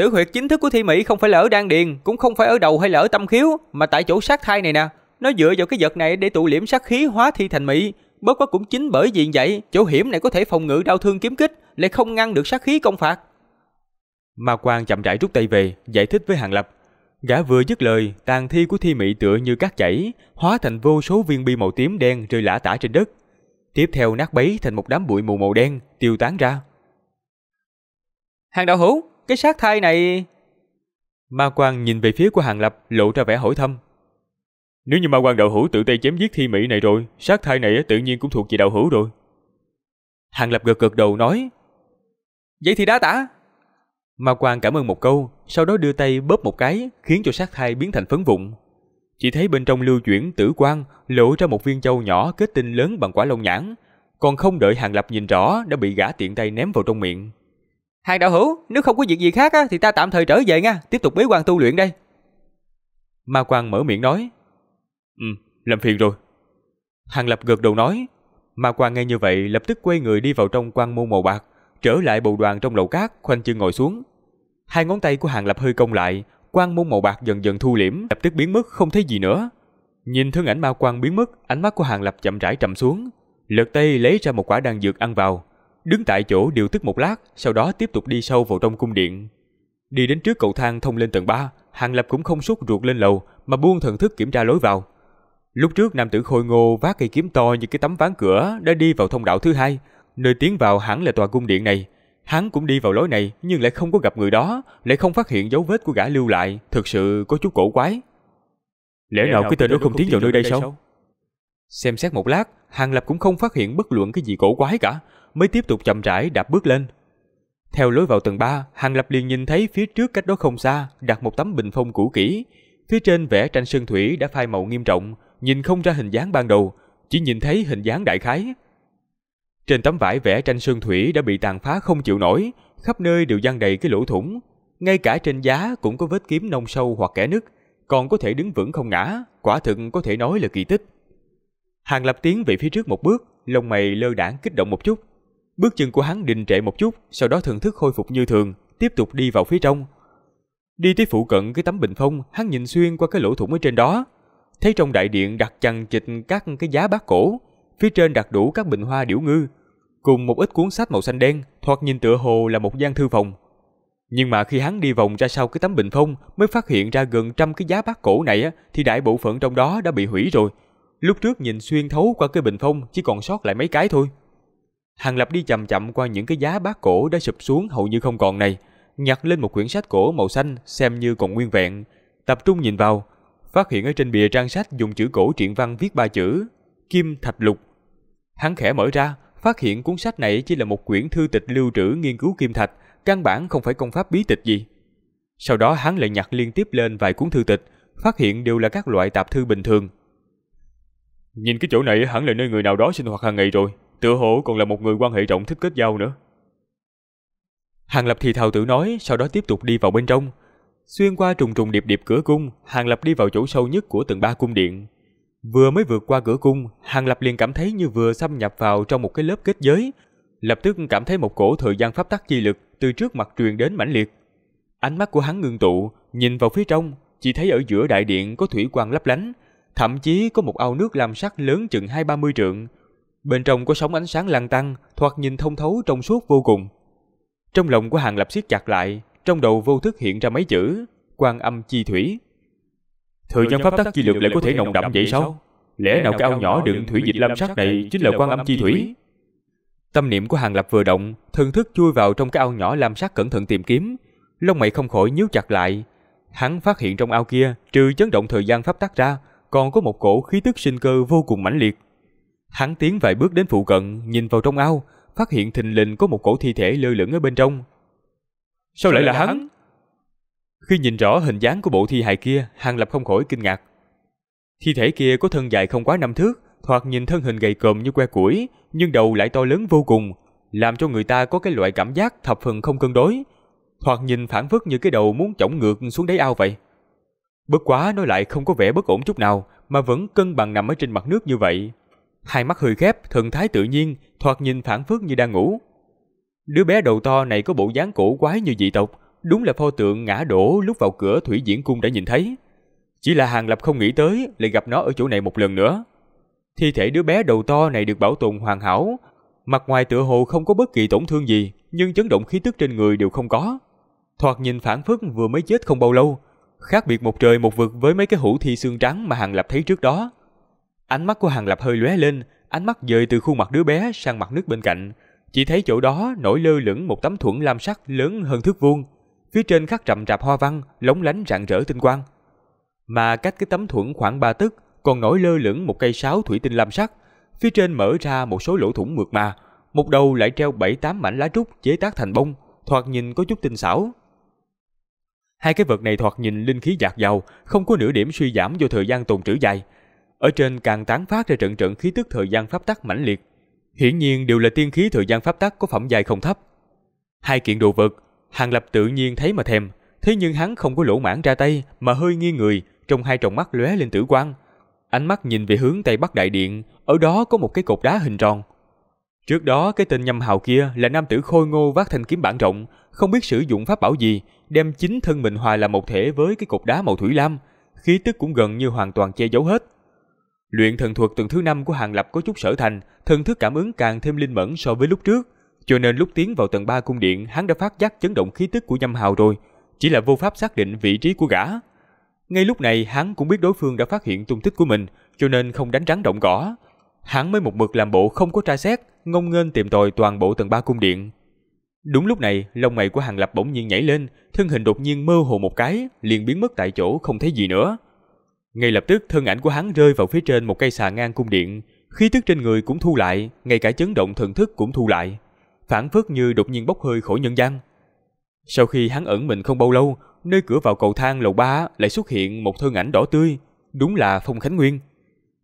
Tử huyệt chính thức của Thi Mỹ không phải là ở đan điền, cũng không phải ở đầu hay là ở tâm khiếu, mà tại chỗ sát thai này nè. Nó dựa vào cái vật này để tụ liễm sát khí hóa thi thành mỹ. Bất quá cũng chính bởi vì vậy, chỗ hiểm này có thể phòng ngự đau thương kiếm kích, lại không ngăn được sát khí công phạt. Ma Quang chậm rãi rút tay về, giải thích với Hàng Lập. Gã vừa dứt lời, tàn thi của thi mỹ tựa như cát chảy, hóa thành vô số viên bi màu tím đen rơi lả tả trên đất. Tiếp theo nát bấy thành một đám bụi mù màu đen, tiêu tán ra. Hàng đạo hữu, cái xác thai này... Ma quan nhìn về phía của Hàng Lập lộ ra vẻ hỏi thăm. Nếu như ma quan đạo hữu tự tay chém giết thi mỹ này rồi, xác thai này tự nhiên cũng thuộc về đạo hữu rồi. Hàng Lập gật gật đầu nói. Vậy thì đã tả. Ma quan cảm ơn một câu, sau đó đưa tay bóp một cái, khiến cho xác thai biến thành phấn vụn. Chỉ thấy bên trong lưu chuyển tử quang lộ ra một viên châu nhỏ kết tinh lớn bằng quả lông nhãn, còn không đợi Hàng Lập nhìn rõ đã bị gã tiện tay ném vào trong miệng. Hàng đạo hữu, nếu không có việc gì khác á, thì ta tạm thời trở về nha, tiếp tục bế quan tu luyện đây. Ma quan mở miệng nói. Ừ, làm phiền rồi. Hàng lập gật đầu nói. Ma quan nghe như vậy lập tức quay người đi vào trong quan môn màu bạc, trở lại bầu đoàn trong lầu cát, khoanh chân ngồi xuống. Hai ngón tay của hàng lập hơi cong lại, quan môn màu bạc dần dần thu liễm, lập tức biến mất không thấy gì nữa. Nhìn thân ảnh ma quan biến mất, ánh mắt của hàng lập chậm rãi trầm xuống, lật tay lấy ra một quả đan dược ăn vào đứng tại chỗ điều tức một lát, sau đó tiếp tục đi sâu vào trong cung điện. Đi đến trước cầu thang thông lên tầng 3, Hàng Lập cũng không sốt ruột lên lầu mà buông thần thức kiểm tra lối vào. Lúc trước nam tử khôi ngô vác cây kiếm to như cái tấm ván cửa đã đi vào thông đạo thứ hai, nơi tiến vào hẳn là tòa cung điện này. Hắn cũng đi vào lối này nhưng lại không có gặp người đó, lại không phát hiện dấu vết của gã lưu lại, thực sự có chút cổ quái. Lẽ, nào cái tên đó không tiến vào nơi đây sao? Xem xét một lát, Hàng Lập cũng không phát hiện bất luận cái gì cổ quái cả, mới tiếp tục chậm rãi đạp bước lên. Theo lối vào tầng 3, Hàng Lập liền nhìn thấy phía trước cách đó không xa đặt một tấm bình phong cũ kỹ. Phía trên vẽ tranh sơn thủy đã phai màu nghiêm trọng, nhìn không ra hình dáng ban đầu, chỉ nhìn thấy hình dáng đại khái. Trên tấm vải vẽ tranh sơn thủy đã bị tàn phá không chịu nổi, khắp nơi đều dang đầy cái lỗ thủng. Ngay cả trên giá cũng có vết kiếm nông sâu hoặc kẻ nứt, còn có thể đứng vững không ngã, quả thực có thể nói là kỳ tích. Hàng Lập tiến về phía trước một bước, lông mày lơ đãng kích động một chút, Bước chân của hắn đình trệ một chút, sau đó thần thức khôi phục như thường, tiếp tục đi vào phía trong. Đi tới phụ cận cái tấm bình phong, hắn nhìn xuyên qua cái lỗ thủng ở trên đó. Thấy trong đại điện đặt chằng chịch các cái giá bát cổ, phía trên đặt đủ các bình hoa điểu ngư, cùng một ít cuốn sách màu xanh đen, thoạt nhìn tựa hồ là một gian thư phòng. Nhưng mà khi hắn đi vòng ra sau cái tấm bình phong mới phát hiện ra gần trăm cái giá bát cổ này á, thì đại bộ phận trong đó đã bị hủy rồi. Lúc trước nhìn xuyên thấu qua cái bình phong chỉ còn sót lại mấy cái thôi. Hàng Lập đi chậm chậm qua những cái giá bát cổ đã sụp xuống hầu như không còn này, nhặt lên một quyển sách cổ màu xanh xem như còn nguyên vẹn, tập trung nhìn vào, phát hiện ở trên bìa trang sách dùng chữ cổ truyện văn viết ba chữ: Kim Thạch Lục. Hắn khẽ mở ra, phát hiện cuốn sách này chỉ là một quyển thư tịch lưu trữ nghiên cứu kim thạch, căn bản không phải công pháp bí tịch gì. Sau đó hắn lại nhặt liên tiếp lên vài cuốn thư tịch, phát hiện đều là các loại tạp thư bình thường. Nhìn cái chỗ này hẳn là nơi người nào đó sinh hoạt hàng ngày rồi, tựa hồ còn là một người quan hệ rộng thích kết giao nữa. Hàng Lập thì thào tự nói, sau đó tiếp tục đi vào bên trong. Xuyên qua trùng trùng điệp điệp cửa cung, Hàng Lập đi vào chỗ sâu nhất của tầng ba cung điện. Vừa mới vượt qua cửa cung, Hàng Lập liền cảm thấy như vừa xâm nhập vào trong một cái lớp kết giới. Lập tức cảm thấy một cổ thời gian pháp tắc chi lực từ trước mặt truyền đến mãnh liệt. Ánh mắt của hắn ngưng tụ, nhìn vào phía trong, chỉ thấy ở giữa đại điện có thủy quan lấp lánh, thậm chí có một ao nước làm sắc lớn chừng hai ba mươi trượng, Bên trong có sóng ánh sáng lăn tăng, thoạt nhìn thông thấu trong suốt vô cùng. Trong lòng của Hàng Lập siết chặt lại, trong đầu vô thức hiện ra mấy chữ, quan âm chi thủy. Thời gian pháp tắc chi lực lại có thể nồng đậm vậy sao? Lẽ nào cái ao nhỏ đựng thủy dịch lam sắc này chính là quan âm chi thủy? Tâm niệm của Hàng Lập vừa động, thần thức chui vào trong cái ao nhỏ lam sắc cẩn thận tìm kiếm, lông mày không khỏi nhíu chặt lại. Hắn phát hiện trong ao kia, trừ chấn động thời gian pháp tắc ra, còn có một cổ khí tức sinh cơ vô cùng mãnh liệt. Hắn tiến vài bước đến phụ cận, nhìn vào trong ao, phát hiện thình lình có một cổ thi thể lơ lửng ở bên trong. Sao lại là hắn? Khi nhìn rõ hình dáng của bộ thi hài kia, Hàng Lập không khỏi kinh ngạc. Thi thể kia có thân dài không quá năm thước, thoạt nhìn thân hình gầy còm như que củi, nhưng đầu lại to lớn vô cùng, làm cho người ta có cái loại cảm giác thập phần không cân đối. Thoạt nhìn phản phất như cái đầu muốn chổng ngược xuống đáy ao vậy. Bất quá nó lại không có vẻ bất ổn chút nào, mà vẫn cân bằng nằm ở trên mặt nước như vậy hai mắt hơi khép, thần thái tự nhiên, thoạt nhìn phản phất như đang ngủ. Đứa bé đầu to này có bộ dáng cổ quái như dị tộc, đúng là pho tượng ngã đổ lúc vào cửa thủy diễn cung đã nhìn thấy. Chỉ là Hàng Lập không nghĩ tới lại gặp nó ở chỗ này một lần nữa. Thi thể đứa bé đầu to này được bảo tồn hoàn hảo, mặt ngoài tựa hồ không có bất kỳ tổn thương gì, nhưng chấn động khí tức trên người đều không có. Thoạt nhìn phản phất vừa mới chết không bao lâu, khác biệt một trời một vực với mấy cái hũ thi xương trắng mà Hàng Lập thấy trước đó. Ánh mắt của Hàng Lập hơi lóe lên, ánh mắt dời từ khuôn mặt đứa bé sang mặt nước bên cạnh. Chỉ thấy chỗ đó nổi lơ lửng một tấm thuẫn lam sắc lớn hơn thước vuông. Phía trên khắc rậm rạp hoa văn, lóng lánh rạng rỡ tinh quang. Mà cách cái tấm thuẫn khoảng ba tấc còn nổi lơ lửng một cây sáo thủy tinh lam sắc. Phía trên mở ra một số lỗ thủng mượt mà, một đầu lại treo bảy tám mảnh lá trúc chế tác thành bông, thoạt nhìn có chút tinh xảo. Hai cái vật này thoạt nhìn linh khí dạt dào, không có nửa điểm suy giảm do thời gian tồn trữ dài, ở trên càng tán phát ra trận trận khí tức thời gian pháp tắc mãnh liệt. Hiển nhiên đều là tiên khí thời gian pháp tắc có phẩm giai không thấp. Hai kiện đồ vật, Hàng Lập tự nhiên thấy mà thèm, thế nhưng hắn không có lỗ mãn ra tay mà hơi nghiêng người, trong hai tròng mắt lóe lên tử quang. Ánh mắt nhìn về hướng Tây Bắc Đại Điện, ở đó có một cái cột đá hình tròn. Trước đó cái tên nhâm hào kia là nam tử khôi ngô vác thanh kiếm bản rộng, không biết sử dụng pháp bảo gì, đem chính thân mình hòa làm một thể với cái cột đá màu thủy lam, khí tức cũng gần như hoàn toàn che giấu hết. Luyện thần thuật tầng thứ 5 của Hàng Lập có chút sở thành, thần thức cảm ứng càng thêm linh mẫn so với lúc trước, cho nên lúc tiến vào tầng 3 cung điện, hắn đã phát giác chấn động khí tức của Nhâm Hào rồi, chỉ là vô pháp xác định vị trí của gã. Ngay lúc này, hắn cũng biết đối phương đã phát hiện tung tích của mình, cho nên không đánh rắn động cỏ. Hắn mới một mực làm bộ không có tra xét, ngông nghênh tìm tòi toàn bộ tầng 3 cung điện. Đúng lúc này, lông mày của Hàng Lập bỗng nhiên nhảy lên, thân hình đột nhiên mơ hồ một cái, liền biến mất tại chỗ không thấy gì nữa. Ngay lập tức thân ảnh của hắn rơi vào phía trên một cây xà ngang cung điện, khí tức trên người cũng thu lại, ngay cả chấn động thần thức cũng thu lại, phản phất như đột nhiên bốc hơi khỏi nhân gian. Sau khi hắn ẩn mình không bao lâu, nơi cửa vào cầu thang lầu 3 lại xuất hiện một thân ảnh đỏ tươi, đúng là Phong Khánh Nguyên.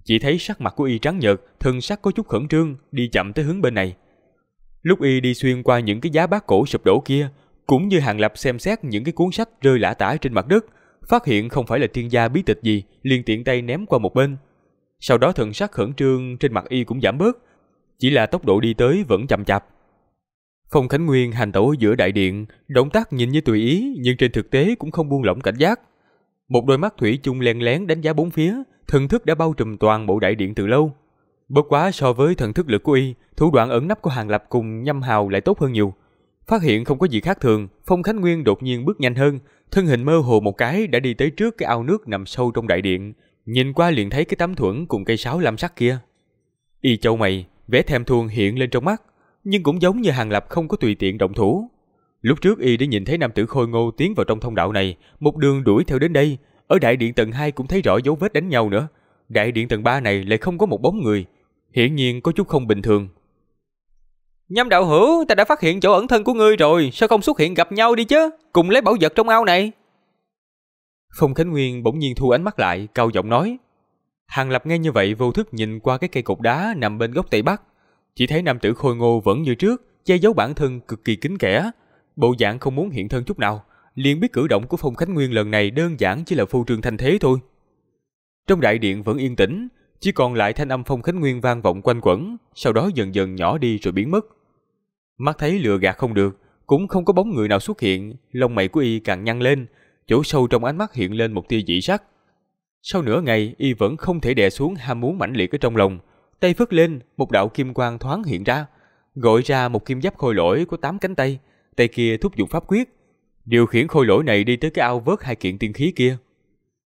Chỉ thấy sắc mặt của y trắng nhợt, thân sắc có chút khẩn trương, đi chậm tới hướng bên này. Lúc y đi xuyên qua những cái giá bát cổ sụp đổ kia, cũng như Hàng Lập xem xét những cái cuốn sách rơi lả tả trên mặt đất, phát hiện không phải là thiên gia bí tịch gì, liền tiện tay ném qua một bên. Sau đó thần sắc khẩn trương trên mặt y cũng giảm bớt, chỉ là tốc độ đi tới vẫn chậm chạp. Phong Khánh Nguyên hành tẩu giữa đại điện, động tác nhìn như tùy ý nhưng trên thực tế cũng không buông lỏng cảnh giác. Một đôi mắt thủy chung len lén đánh giá bốn phía, thần thức đã bao trùm toàn bộ đại điện từ lâu. Bất quá so với thần thức lực của y, thủ đoạn ẩn nấp của Hàng Lập cùng Nhâm Hào lại tốt hơn nhiều. Phát hiện không có gì khác thường, Phong Khánh Nguyên đột nhiên bước nhanh hơn, thân hình mơ hồ một cái đã đi tới trước cái ao nước nằm sâu trong đại điện, nhìn qua liền thấy cái tấm thuẫn cùng cây sáo lam sắc kia. Y châu mày, vẻ thèm thuồng hiện lên trong mắt, nhưng cũng giống như Hàng Lập không có tùy tiện động thủ. Lúc trước y đã nhìn thấy nam tử khôi ngô tiến vào trong thông đạo này, một đường đuổi theo đến đây, ở đại điện tầng 2 cũng thấy rõ dấu vết đánh nhau nữa. Đại điện tầng 3 này lại không có một bóng người, hiển nhiên có chút không bình thường. Nhâm đạo hữu, ta đã phát hiện chỗ ẩn thân của ngươi rồi, sao không xuất hiện gặp nhau đi chứ? Cùng lấy bảo vật trong ao này. Phong Khánh Nguyên bỗng nhiên thu ánh mắt lại, cao giọng nói. Hàng Lập nghe như vậy vô thức nhìn qua cái cây cột đá nằm bên góc Tây Bắc. Chỉ thấy nam tử khôi ngô vẫn như trước, che giấu bản thân cực kỳ kín kẽ. Bộ dạng không muốn hiện thân chút nào, liền biết cử động của Phong Khánh Nguyên lần này đơn giản chỉ là phô trương thanh thế thôi. Trong đại điện vẫn yên tĩnh, chỉ còn lại thanh âm Phong Khánh Nguyên vang vọng quanh quẩn, sau đó dần dần nhỏ đi rồi biến mất. Mắt thấy lừa gạt không được, cũng không có bóng người nào xuất hiện, lông mày của y càng nhăn lên, chỗ sâu trong ánh mắt hiện lên một tia dị sắc. Sau nửa ngày, y vẫn không thể đè xuống ham muốn mãnh liệt ở trong lòng, tay phất lên, một đạo kim quang thoáng hiện ra, gọi ra một kim giáp khôi lỗi có tám cánh tay, tay kia thúc dụng pháp quyết, điều khiển khôi lỗi này đi tới cái ao vớt hai kiện tiên khí kia.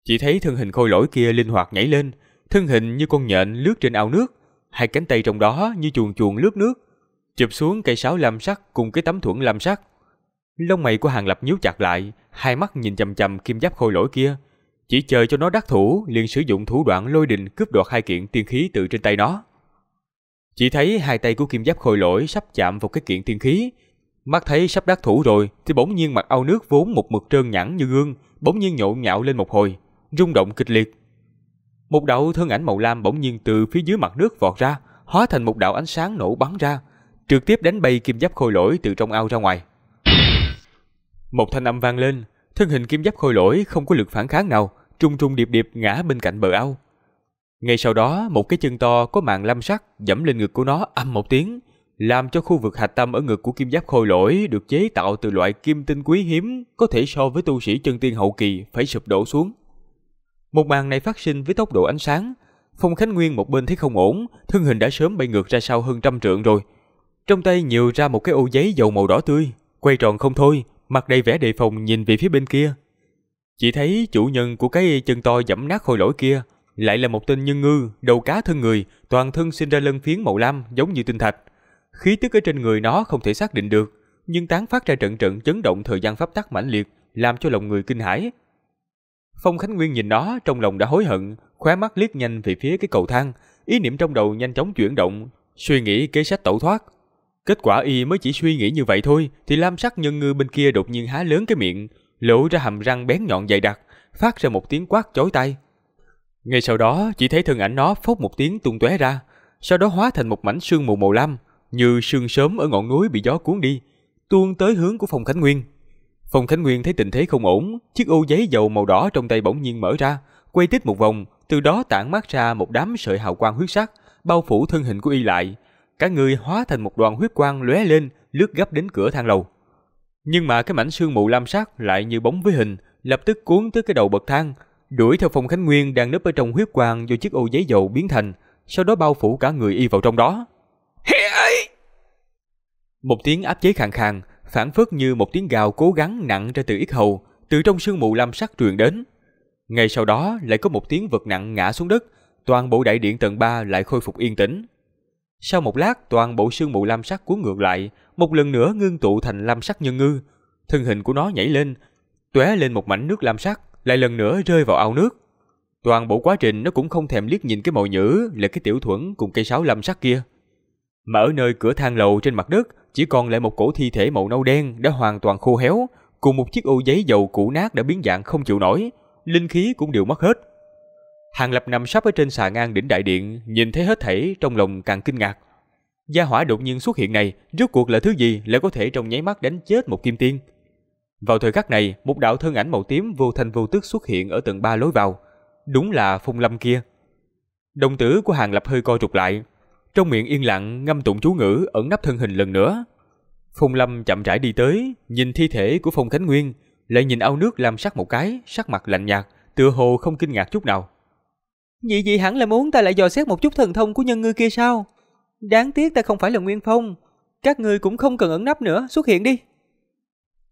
Chỉ thấy thân hình khôi lỗi kia linh hoạt nhảy lên, thân hình như con nhện lướt trên ao nước, hai cánh tay trong đó như chuồn chuồn lướt nước, chụp xuống cây sáo làm sắc cùng cái tấm thuẫn làm sắc Lông mày của Hàng Lập nhíu chặt lại, hai mắt nhìn chằm chằm kim giáp khôi lỗi kia. Chỉ chờ cho nó đắc thủ, liền sử dụng thủ đoạn lôi đình cướp đoạt hai kiện tiên khí từ trên tay nó. Chỉ thấy hai tay của kim giáp khôi lỗi sắp chạm vào cái kiện tiên khí. Mắt thấy sắp đắc thủ rồi thì bỗng nhiên mặt ao nước vốn một mực trơn nhẵn như gương, bỗng nhiên nhộn nhạo lên một hồi, rung động kịch liệt. Một đạo thân ảnh màu lam bỗng nhiên từ phía dưới mặt nước vọt ra, hóa thành một đạo ánh sáng nổ bắn ra, trực tiếp đánh bay kim giáp khôi lỗi từ trong ao ra ngoài. Một thanh âm vang lên, thân hình kim giáp khôi lỗi không có lực phản kháng nào, trung trung điệp điệp ngã bên cạnh bờ ao. Ngay sau đó, một cái chân to có màng lam sắt dẫm lên ngực của nó âm một tiếng, làm cho khu vực hạch tâm ở ngực của kim giáp khôi lỗi được chế tạo từ loại kim tinh quý hiếm có thể so với tu sĩ chân tiên hậu kỳ phải sụp đổ xuống. Một màn này phát sinh với tốc độ ánh sáng, Phong Khánh Nguyên một bên thấy không ổn, thân hình đã sớm bay ngược ra sau hơn trăm trượng rồi, trong tay nhiều ra một cái ô giấy dầu màu đỏ tươi, quay tròn không thôi, mặt đầy vẻ đề phòng nhìn về phía bên kia. Chỉ thấy chủ nhân của cái chân to dẫm nát khôi lỗi kia lại là một tên nhân ngư, đầu cá thân người, toàn thân sinh ra lân phiến màu lam giống như tinh thạch. Khí tức ở trên người nó không thể xác định được, nhưng tán phát ra trận trận chấn động thời gian pháp tắc mãnh liệt, làm cho lòng người kinh hãi. Phong Khánh Nguyên nhìn nó, trong lòng đã hối hận, khóe mắt liếc nhanh về phía cái cầu thang, ý niệm trong đầu nhanh chóng chuyển động, suy nghĩ kế sách tẩu thoát, Kết quả y mới chỉ suy nghĩ như vậy thôi, thì lam sắc nhân ngư bên kia đột nhiên há lớn cái miệng, lộ ra hàm răng bén nhọn dày đặc, phát ra một tiếng quát chói tai. Ngay sau đó, chỉ thấy thân ảnh nó phốc một tiếng tung tóe ra, sau đó hóa thành một mảnh sương mù màu lam, như sương sớm ở ngọn núi bị gió cuốn đi, tuôn tới hướng của Phong Khánh Nguyên. Phong Khánh Nguyên thấy tình thế không ổn, chiếc ô giấy dầu màu đỏ trong tay bỗng nhiên mở ra, quay tít một vòng, từ đó tản mát ra một đám sợi hào quang huyết sắc, bao phủ thân hình của y lại, cả người hóa thành một đoàn huyết quang lóe lên, lướt gấp đến cửa thang lầu. Nhưng mà cái mảnh sương mù lam sắc lại như bóng với hình, lập tức cuốn tới cái đầu bậc thang, đuổi theo phòng Khánh Nguyên đang nấp ở trong huyết quang do chiếc ô giấy dầu biến thành, sau đó bao phủ cả người y vào trong đó. Một tiếng áp chế khàn khàn, phản phất như một tiếng gào cố gắng nặng ra từ ít hầu, từ trong sương mù lam sắc truyền đến. Ngay sau đó lại có một tiếng vật nặng ngã xuống đất, toàn bộ đại điện tầng 3 lại khôi phục yên tĩnh. Sau một lát, toàn bộ sương mù lam sắc cuốn ngược lại, một lần nữa ngưng tụ thành lam sắc nhân ngư. Thân hình của nó nhảy lên, tóe lên một mảnh nước lam sắc, lại lần nữa rơi vào ao nước. Toàn bộ quá trình nó cũng không thèm liếc nhìn cái mồi nhữ là cái tiểu thuẫn cùng cây sáo lam sắc kia. Mà ở nơi cửa thang lầu trên mặt đất, chỉ còn lại một cổ thi thể màu nâu đen đã hoàn toàn khô héo, cùng một chiếc ô giấy dầu cũ nát đã biến dạng không chịu nổi, linh khí cũng đều mất hết. Hàng Lập nằm sắp ở trên xà ngang đỉnh đại điện, nhìn thấy hết thảy trong lòng càng kinh ngạc. Gia hỏa đột nhiên xuất hiện này, rốt cuộc là thứ gì lại có thể trong nháy mắt đánh chết một kim tiên? Vào thời khắc này, một đạo thân ảnh màu tím vô thành vô tức xuất hiện ở tầng ba lối vào. Đúng là phong lâm kia. Đồng tử của Hàng Lập hơi co rụt lại. Trong miệng yên lặng ngâm tụng chú ngữ ẩn nấp thân hình lần nữa. Phong lâm chậm rãi đi tới, nhìn thi thể của phong khánh nguyên, lại nhìn ao nước làm sắc một cái, sắc mặt lạnh nhạt, tựa hồ không kinh ngạc chút nào. Vậy vậy hẳn là muốn ta lại dò xét một chút thần thông của nhân ngư kia sao? Đáng tiếc ta không phải là Nguyên Phong. Các ngươi cũng không cần ẩn nấp nữa, xuất hiện đi.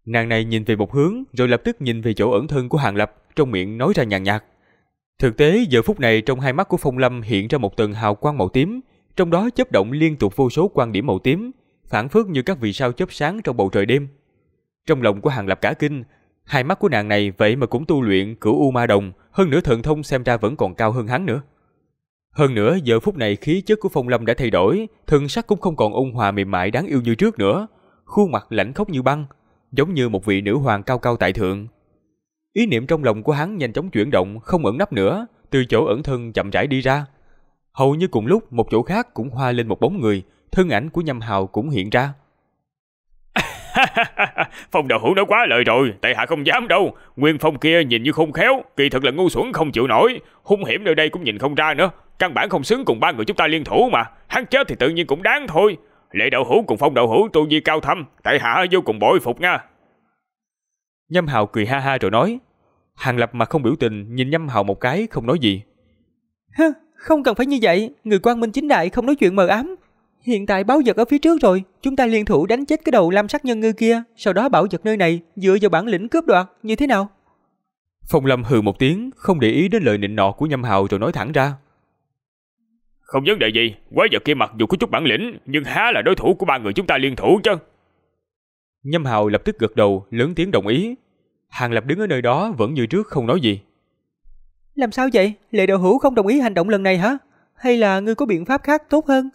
Nàng này nhìn về một hướng, rồi lập tức nhìn về chỗ ẩn thân của Hàng Lập, trong miệng nói ra nhàn nhạt, Thực tế, giờ phút này trong hai mắt của Phong Lâm hiện ra một tầng hào quang màu tím, trong đó chớp động liên tục vô số quan điểm màu tím, phản phước như các vì sao chớp sáng trong bầu trời đêm. Trong lòng của Hàng Lập cả kinh, hai mắt của nàng này vậy mà cũng tu luyện cửu u ma đồng, hơn nữa thượng thông xem ra vẫn còn cao hơn hắn nữa. Hơn nữa, giờ phút này khí chất của Phong Lâm đã thay đổi, thân sắc cũng không còn ung hòa mềm mại đáng yêu như trước nữa. Khuôn mặt lạnh khốc như băng, giống như một vị nữ hoàng cao cao tại thượng. Ý niệm trong lòng của hắn nhanh chóng chuyển động, không ẩn nấp nữa, từ chỗ ẩn thân chậm rãi đi ra. Hầu như cùng lúc, một chỗ khác cũng hoa lên một bóng người, thân ảnh của Nhâm Hào cũng hiện ra phong đạo hữu nói quá lời rồi, tại hạ không dám đâu. Nguyên phong kia nhìn như không khéo, kỳ thực là ngu xuẩn không chịu nổi. Hung hiểm nơi đây cũng nhìn không ra nữa. Căn bản không xứng cùng ba người chúng ta liên thủ mà. Hắn chết thì tự nhiên cũng đáng thôi. Lệ đạo hữu cùng phong đạo hữu tu vi cao thâm, tại hạ vô cùng bội phục nha. Nhâm hào cười ha ha rồi nói. Hàng Lập mà không biểu tình nhìn Nhâm hào một cái không nói gì. không cần phải như vậy, người quan minh chính đại không nói chuyện mờ ám, Hiện tại báo vật ở phía trước rồi, chúng ta liên thủ đánh chết cái đầu lam sắc nhân ngư kia, sau đó bảo vật nơi này dựa vào bản lĩnh cướp đoạt, như thế nào? Phong Lâm hừ một tiếng, không để ý đến lời nịnh nọt của Nhâm Hào rồi nói thẳng ra. Không vấn đề gì, quái vật kia mặc dù có chút bản lĩnh, nhưng há là đối thủ của ba người chúng ta liên thủ chứ. Nhâm Hào lập tức gật đầu, lớn tiếng đồng ý. Hàng Lập đứng ở nơi đó vẫn như trước không nói gì. Làm sao vậy? Lệ đạo hữu không đồng ý hành động lần này hả? Hay là ngươi có biện pháp khác tốt hơn?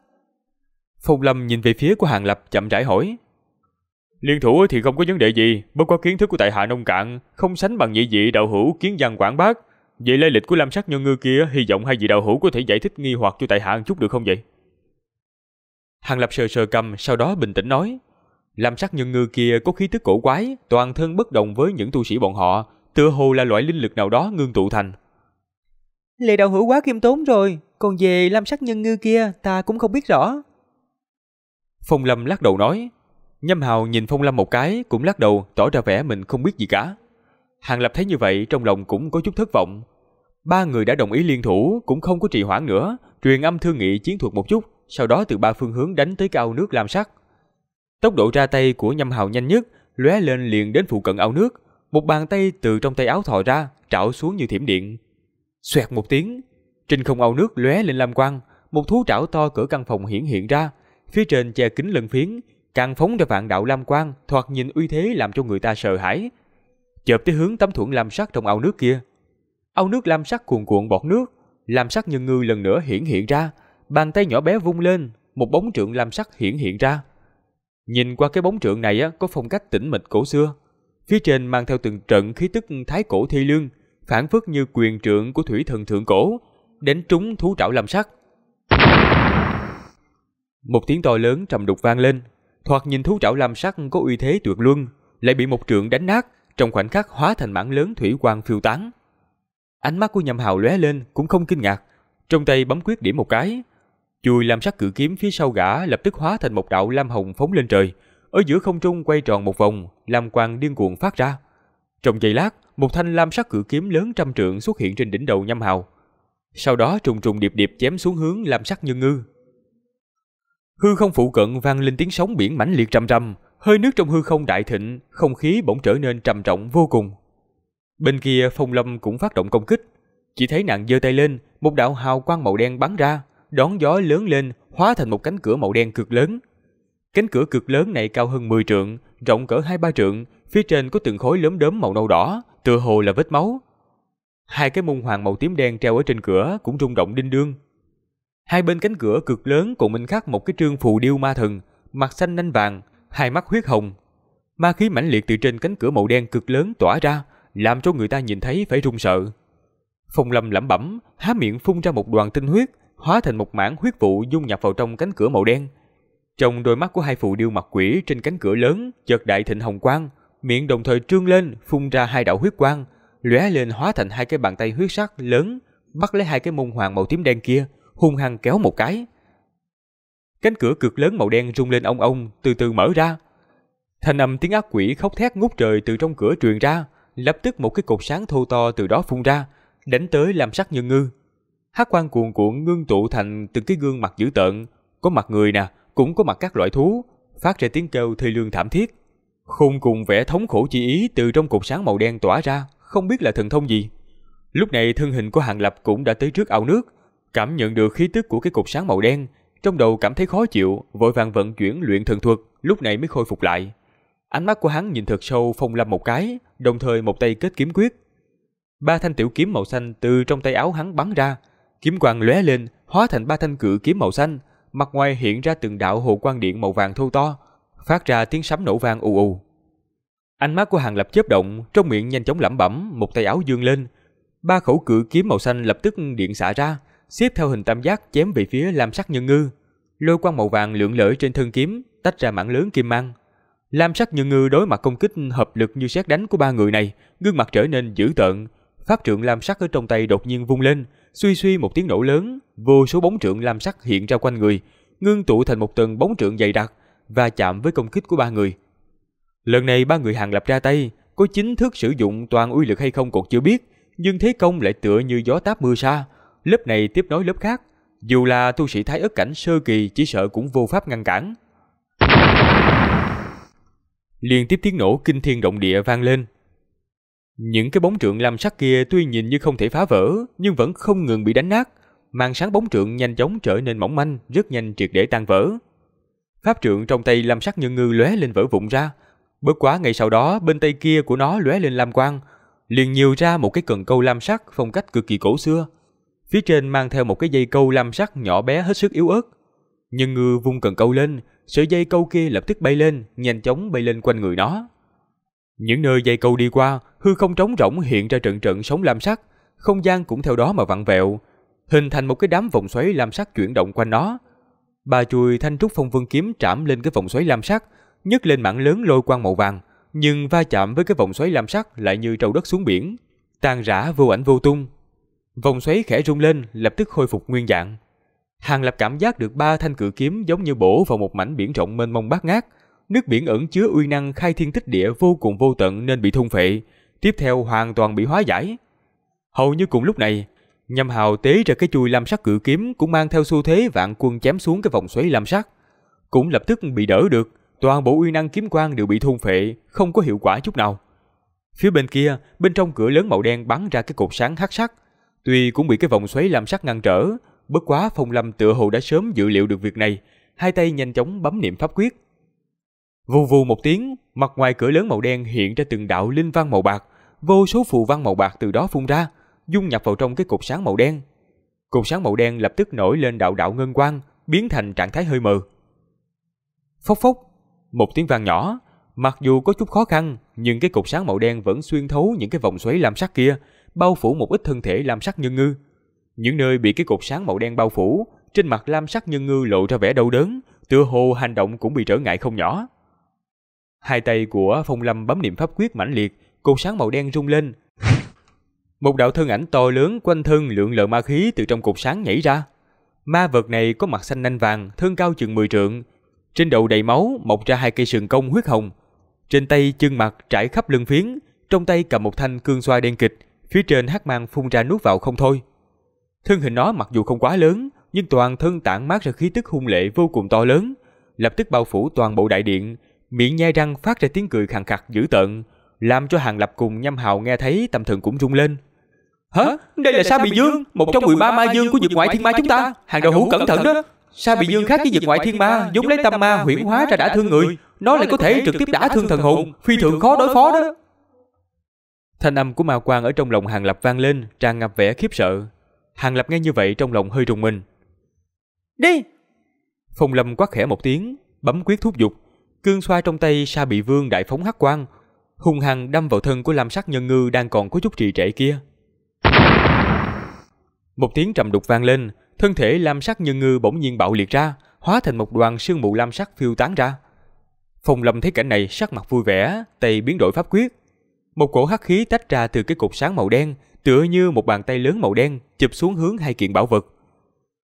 Phong Lâm nhìn về phía của Hàng Lập chậm rãi hỏi. Liên thủ thì không có vấn đề gì, bất quá kiến thức của tại hạ nông cạn, không sánh bằng nhị vị đạo hữu kiến văn quảng bác. Vậy lai lịch của Lam Sắc Nhân Ngư kia, hy vọng hai vị đạo hữu có thể giải thích nghi hoặc cho tại hạ một chút được không vậy? Hàng Lập sờ sờ cầm, sau đó bình tĩnh nói. Lam Sắc Nhân Ngư kia có khí tức cổ quái, toàn thân bất đồng với những tu sĩ bọn họ, tựa hồ là loại linh lực nào đó ngưng tụ thành. Lệ đạo hữu quá kiêm tốn rồi, còn về Lam Sắc Nhân Ngư kia ta cũng không biết rõ. Phong Lâm lắc đầu nói. Nhâm Hào nhìn Phong Lâm một cái cũng lắc đầu tỏ ra vẻ mình không biết gì cả. Hàng Lập thấy như vậy trong lòng cũng có chút thất vọng. Ba người đã đồng ý liên thủ cũng không có trì hoãn nữa, truyền âm thương nghị chiến thuật một chút, sau đó từ ba phương hướng đánh tới cao nước làm sắt. Tốc độ ra tay của Nhâm Hào nhanh nhất, lóe lên liền đến phụ cận ao nước, một bàn tay từ trong tay áo thò ra, trảo xuống như thiểm điện. Xoẹt một tiếng, trên không ao nước lóe lên lam quang, một thú trảo to cỡ căn phòng hiển hiện ra, Phía trên che kính lân phiến, càng phóng ra vạn đạo lam quang, thoạt nhìn uy thế làm cho người ta sợ hãi. Chợp tới hướng tấm thuẫn lam sắc trong ao nước kia. Ao nước lam sắc cuồn cuộn bọt nước, lam sắc nhân ngư lần nữa hiển hiện ra, bàn tay nhỏ bé vung lên, một bóng trượng lam sắc hiển hiện ra. Nhìn qua cái bóng trượng này á, có phong cách tĩnh mịch cổ xưa. Phía trên mang theo từng trận khí tức thái cổ thi lương, phản phất như quyền trượng của thủy thần thượng cổ, đến trúng thú trảo lam sắc. Một tiếng to lớn trầm đục vang lên, thoạt nhìn thú trảo lam sắc có uy thế tuyệt luân, lại bị một trượng đánh nát, trong khoảnh khắc hóa thành mảng lớn thủy quang phiêu tán. Ánh mắt của Nhậm Hào lóe lên cũng không kinh ngạc, trong tay bấm quyết điểm một cái, chùi lam sắc cự kiếm phía sau gã lập tức hóa thành một đạo lam hồng phóng lên trời, ở giữa không trung quay tròn một vòng, lam quang điên cuồng phát ra. Trong giây lát, một thanh lam sắc cự kiếm lớn trăm trượng xuất hiện trên đỉnh đầu Nhâm Hào. Sau đó trùng trùng điệp điệp chém xuống hướng lam sắc Nhân Ngư. Hư không phụ cận vang lên tiếng sóng biển mãnh liệt trầm trầm, hơi nước trong hư không đại thịnh, không khí bỗng trở nên trầm trọng vô cùng. Bên kia Phong Lâm cũng phát động công kích, chỉ thấy nàng giơ tay lên, một đạo hào quang màu đen bắn ra, đón gió lớn lên, hóa thành một cánh cửa màu đen cực lớn. Cánh cửa cực lớn này cao hơn 10 trượng, rộng cỡ 2-3 trượng, phía trên có từng khối lớm đốm màu nâu đỏ, tựa hồ là vết máu. Hai cái mông hoàng màu tím đen treo ở trên cửa cũng rung động đinh đương. Hai bên cánh cửa cực lớn cùng minh khắc một cái trương phù điêu ma thần, mặt xanh nanh vàng, hai mắt huyết hồng. Ma khí mãnh liệt từ trên cánh cửa màu đen cực lớn tỏa ra, làm cho người ta nhìn thấy phải run sợ. Phong Lâm lẩm bẩm, há miệng phun ra một đoàn tinh huyết, hóa thành một mảng huyết vụ dung nhập vào trong cánh cửa màu đen. Trong đôi mắt của hai phù điêu mặt quỷ trên cánh cửa lớn chợt đại thịnh hồng quang, miệng đồng thời trương lên, phun ra hai đạo huyết quang, lóe lên hóa thành hai cái bàn tay huyết sắc lớn, bắt lấy hai cái mông hoàng màu tím đen kia, hung hăng kéo một cái. Cánh cửa cực lớn màu đen rung lên ông ông từ từ mở ra. Thanh âm tiếng ác quỷ khóc thét ngút trời từ trong cửa truyền ra, lập tức một cái cột sáng thô to từ đó phun ra, đánh tới làm sắc như ngư. hát quan cuồn cuộn ngưng tụ thành từng cái gương mặt dữ tợn, có mặt người nè, cũng có mặt các loại thú, phát ra tiếng kêu thê lương thảm thiết. Khung cùng vẻ thống khổ chi ý từ trong cột sáng màu đen tỏa ra, không biết là thần thông gì. Lúc này thân hình của Hàng Lập cũng đã tới trước ao nước, Cảm nhận được khí tức của cái cục sáng màu đen, trong đầu cảm thấy khó chịu, vội vàng vận chuyển luyện thần thuật, lúc này mới khôi phục lại. Ánh mắt của hắn nhìn thật sâu Phong Lâm một cái, đồng thời một tay kết kiếm quyết. Ba thanh tiểu kiếm màu xanh từ trong tay áo hắn bắn ra, kiếm quang lóe lên, hóa thành ba thanh cự kiếm màu xanh, mặt ngoài hiện ra từng đạo hộ quang điện màu vàng thô to, phát ra tiếng sấm nổ vang ù ù. Ánh mắt của Hàng Lập chớp động, trong miệng nhanh chóng lẩm bẩm, một tay áo dương lên, ba khẩu cự kiếm màu xanh lập tức điện xả ra, xếp theo hình tam giác chém về phía Lam Sắc Nhân Ngư. Lôi quang màu vàng lượn lỡ trên thân kiếm, tách ra mảng lớn kim mang. Lam Sắc Nhân Ngư đối mặt công kích hợp lực như sét đánh của ba người này, gương mặt trở nên dữ tợn. Pháp trượng lam sắc ở trong tay đột nhiên vung lên, suy suy một tiếng nổ lớn, vô số bóng trượng lam sắc hiện ra quanh người, ngưng tụ thành một tầng bóng trượng dày đặc và chạm với công kích của ba người. Lần này ba người hàng lập ra tay, có chính thức sử dụng toàn uy lực hay không còn chưa biết, nhưng thế công lại tựa như gió táp mưa sa, lớp này tiếp nối lớp khác, dù là tu sĩ thái ức cảnh sơ kỳ chỉ sợ cũng vô pháp ngăn cản. Liên tiếp tiếng nổ kinh thiên động địa vang lên. Những cái bóng trượng lam sắc kia tuy nhìn như không thể phá vỡ, nhưng vẫn không ngừng bị đánh nát. Màn sáng bóng trượng nhanh chóng trở nên mỏng manh, rất nhanh triệt để tan vỡ. Pháp trượng trong tay lam sắc nhân ngư lóe lên vỡ vụn ra. Bất quá ngay sau đó, bên tay kia của nó lóe lên lam quang, liền nhiều ra một cái cần câu lam sắc phong cách cực kỳ cổ xưa Phía trên mang theo một cái dây câu lam sắc nhỏ bé hết sức yếu ớt. Nhưng ngư vung cần câu lên, sợi dây câu kia lập tức bay lên, nhanh chóng bay lên quanh người nó. Những nơi dây câu đi qua, hư không trống rỗng hiện ra trận trận sóng lam sắc, không gian cũng theo đó mà vặn vẹo, hình thành một cái đám vòng xoáy lam sắc chuyển động quanh nó. Bà chùi thanh trúc phong vương kiếm trảm lên cái vòng xoáy lam sắc, nhấc lên mảng lớn lôi quang màu vàng, nhưng va chạm với cái vòng xoáy lam sắc lại như trầu đất xuống biển, tan rã vô ảnh vô tung. Vòng xoáy khẽ rung lên, lập tức khôi phục nguyên dạng. Hàng Lập cảm giác được ba thanh cự kiếm giống như bổ vào một mảnh biển rộng mênh mông bát ngát. Nước biển ẩn chứa uy năng khai thiên tích địa vô cùng vô tận nên bị thung phệ, tiếp theo hoàn toàn bị hóa giải. Hầu như cùng lúc này, Nhâm Hào tế ra cái chuôi lam sắc cự kiếm cũng mang theo xu thế vạn quân chém xuống cái vòng xoáy lam sắc. Cũng lập tức bị đỡ được, toàn bộ uy năng kiếm quang đều bị thung phệ, không có hiệu quả chút nào. Phía bên kia, bên trong cửa lớn màu đen bắn ra cái cột sáng hắc sắc, Tuy cũng bị cái vòng xoáy làm sắc ngăn trở, bất quá Phong Lâm tựa hồ đã sớm dự liệu được việc này, hai tay nhanh chóng bấm niệm pháp quyết. Vù vù một tiếng, mặt ngoài cửa lớn màu đen hiện ra từng đạo linh văn màu bạc, vô số phù văn màu bạc từ đó phun ra, dung nhập vào trong cái cột sáng màu đen. Cột sáng màu đen lập tức nổi lên đạo đạo ngân quang, biến thành trạng thái hơi mờ. Phốc phốc, một tiếng vang nhỏ, mặc dù có chút khó khăn, nhưng cái cột sáng màu đen vẫn xuyên thấu những cái vòng xoáy lam sắc kia, bao phủ một ít thân thể lam sắc nhân ngư. Những nơi bị cái cột sáng màu đen bao phủ, trên mặt lam sắc nhân ngư lộ ra vẻ đau đớn, tựa hồ hành động cũng bị trở ngại không nhỏ. Hai tay của Phong Lâm bấm niệm pháp quyết mãnh liệt, cột sáng màu đen rung lên. Một đạo thân ảnh to lớn quanh thân lượng lờ ma khí từ trong cột sáng nhảy ra. Ma vật này có mặt xanh nanh vàng, thân cao chừng 10 trượng, trên đầu đầy máu mọc ra hai cây sừng công huyết hồng. Trên tay chân mặt trải khắp lưng phiến, trong tay cầm một thanh cương xoa đen kịch, Phía trên hắc mang phun ra nuốt vào không thôi. Thân hình nó mặc dù không quá lớn, nhưng toàn thân tản mát ra khí tức hung lệ vô cùng to lớn, lập tức bao phủ toàn bộ đại điện, miệng nhai răng phát ra tiếng cười khàn khặc dữ tợn, làm cho Hàng Lập cùng Nhâm Hào nghe thấy tâm thần cũng rung lên. Hả? Đây, Đây là Sa Bị Dương, một trong 13 ma dương của vực ngoại thiên ma chúng ta. Hàng đầu hữu cẩn thận đó. Sa Bị Dương khác với vực ngoại thiên ma, giống lấy tâm ma huyễn hóa ra đã thương người, nó lại có thể trực tiếp đả thương thần hồn, phi thường khó đối phó đó. Thanh âm của Mao Quang ở trong lòng Hàng Lập vang lên, tràn ngập vẻ khiếp sợ. Hàng Lập nghe như vậy trong lòng hơi rùng mình. Đi! Phong Lâm quát khẽ một tiếng, bấm quyết thúc dục, Cương xoa trong tay Sa Bị Vương đại phóng hắc quang, hung hăng đâm vào thân của Lam Sắc Nhân Ngư đang còn có chút trì trệ kia. Một tiếng trầm đục vang lên, thân thể Lam Sắc Nhân Ngư bỗng nhiên bạo liệt ra, hóa thành một đoàn sương mù lam sắc phiêu tán ra. Phong Lâm thấy cảnh này sắc mặt vui vẻ, tay biến đổi pháp quyết, một cổ hắc khí tách ra từ cái cục sáng màu đen, tựa như một bàn tay lớn màu đen chụp xuống hướng hai kiện bảo vật.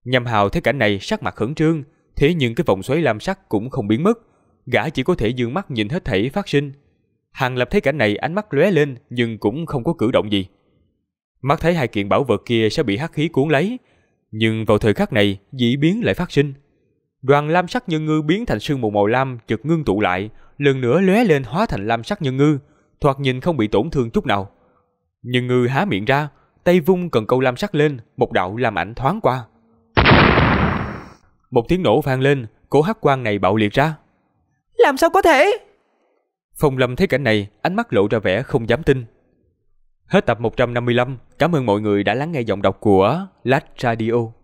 Nhâm Hào thấy cảnh này sắc mặt khẩn trương, thế nhưng cái vòng xoáy lam sắc cũng không biến mất, gã chỉ có thể dương mắt nhìn hết thảy phát sinh. Hàng Lập thấy cảnh này ánh mắt lóe lên nhưng cũng không có cử động gì. Mắt thấy hai kiện bảo vật kia sẽ bị hắc khí cuốn lấy, nhưng vào thời khắc này dị biến lại phát sinh. Đoàn lam sắc nhân ngư biến thành sương mù màu lam chợt ngưng tụ lại, lần nữa lóe lên hóa thành lam sắc nhân ngư, thoạt nhìn không bị tổn thương chút nào. Nhưng ngư há miệng ra, tay vung cần câu lam sắc lên, một đạo làm ảnh thoáng qua. Một tiếng nổ vang lên, cổ hắc quang này bạo liệt ra. Làm sao có thể? Phong Lâm thấy cảnh này, ánh mắt lộ ra vẻ không dám tin. Hết tập 155, cảm ơn mọi người đã lắng nghe giọng đọc của Lát Radio.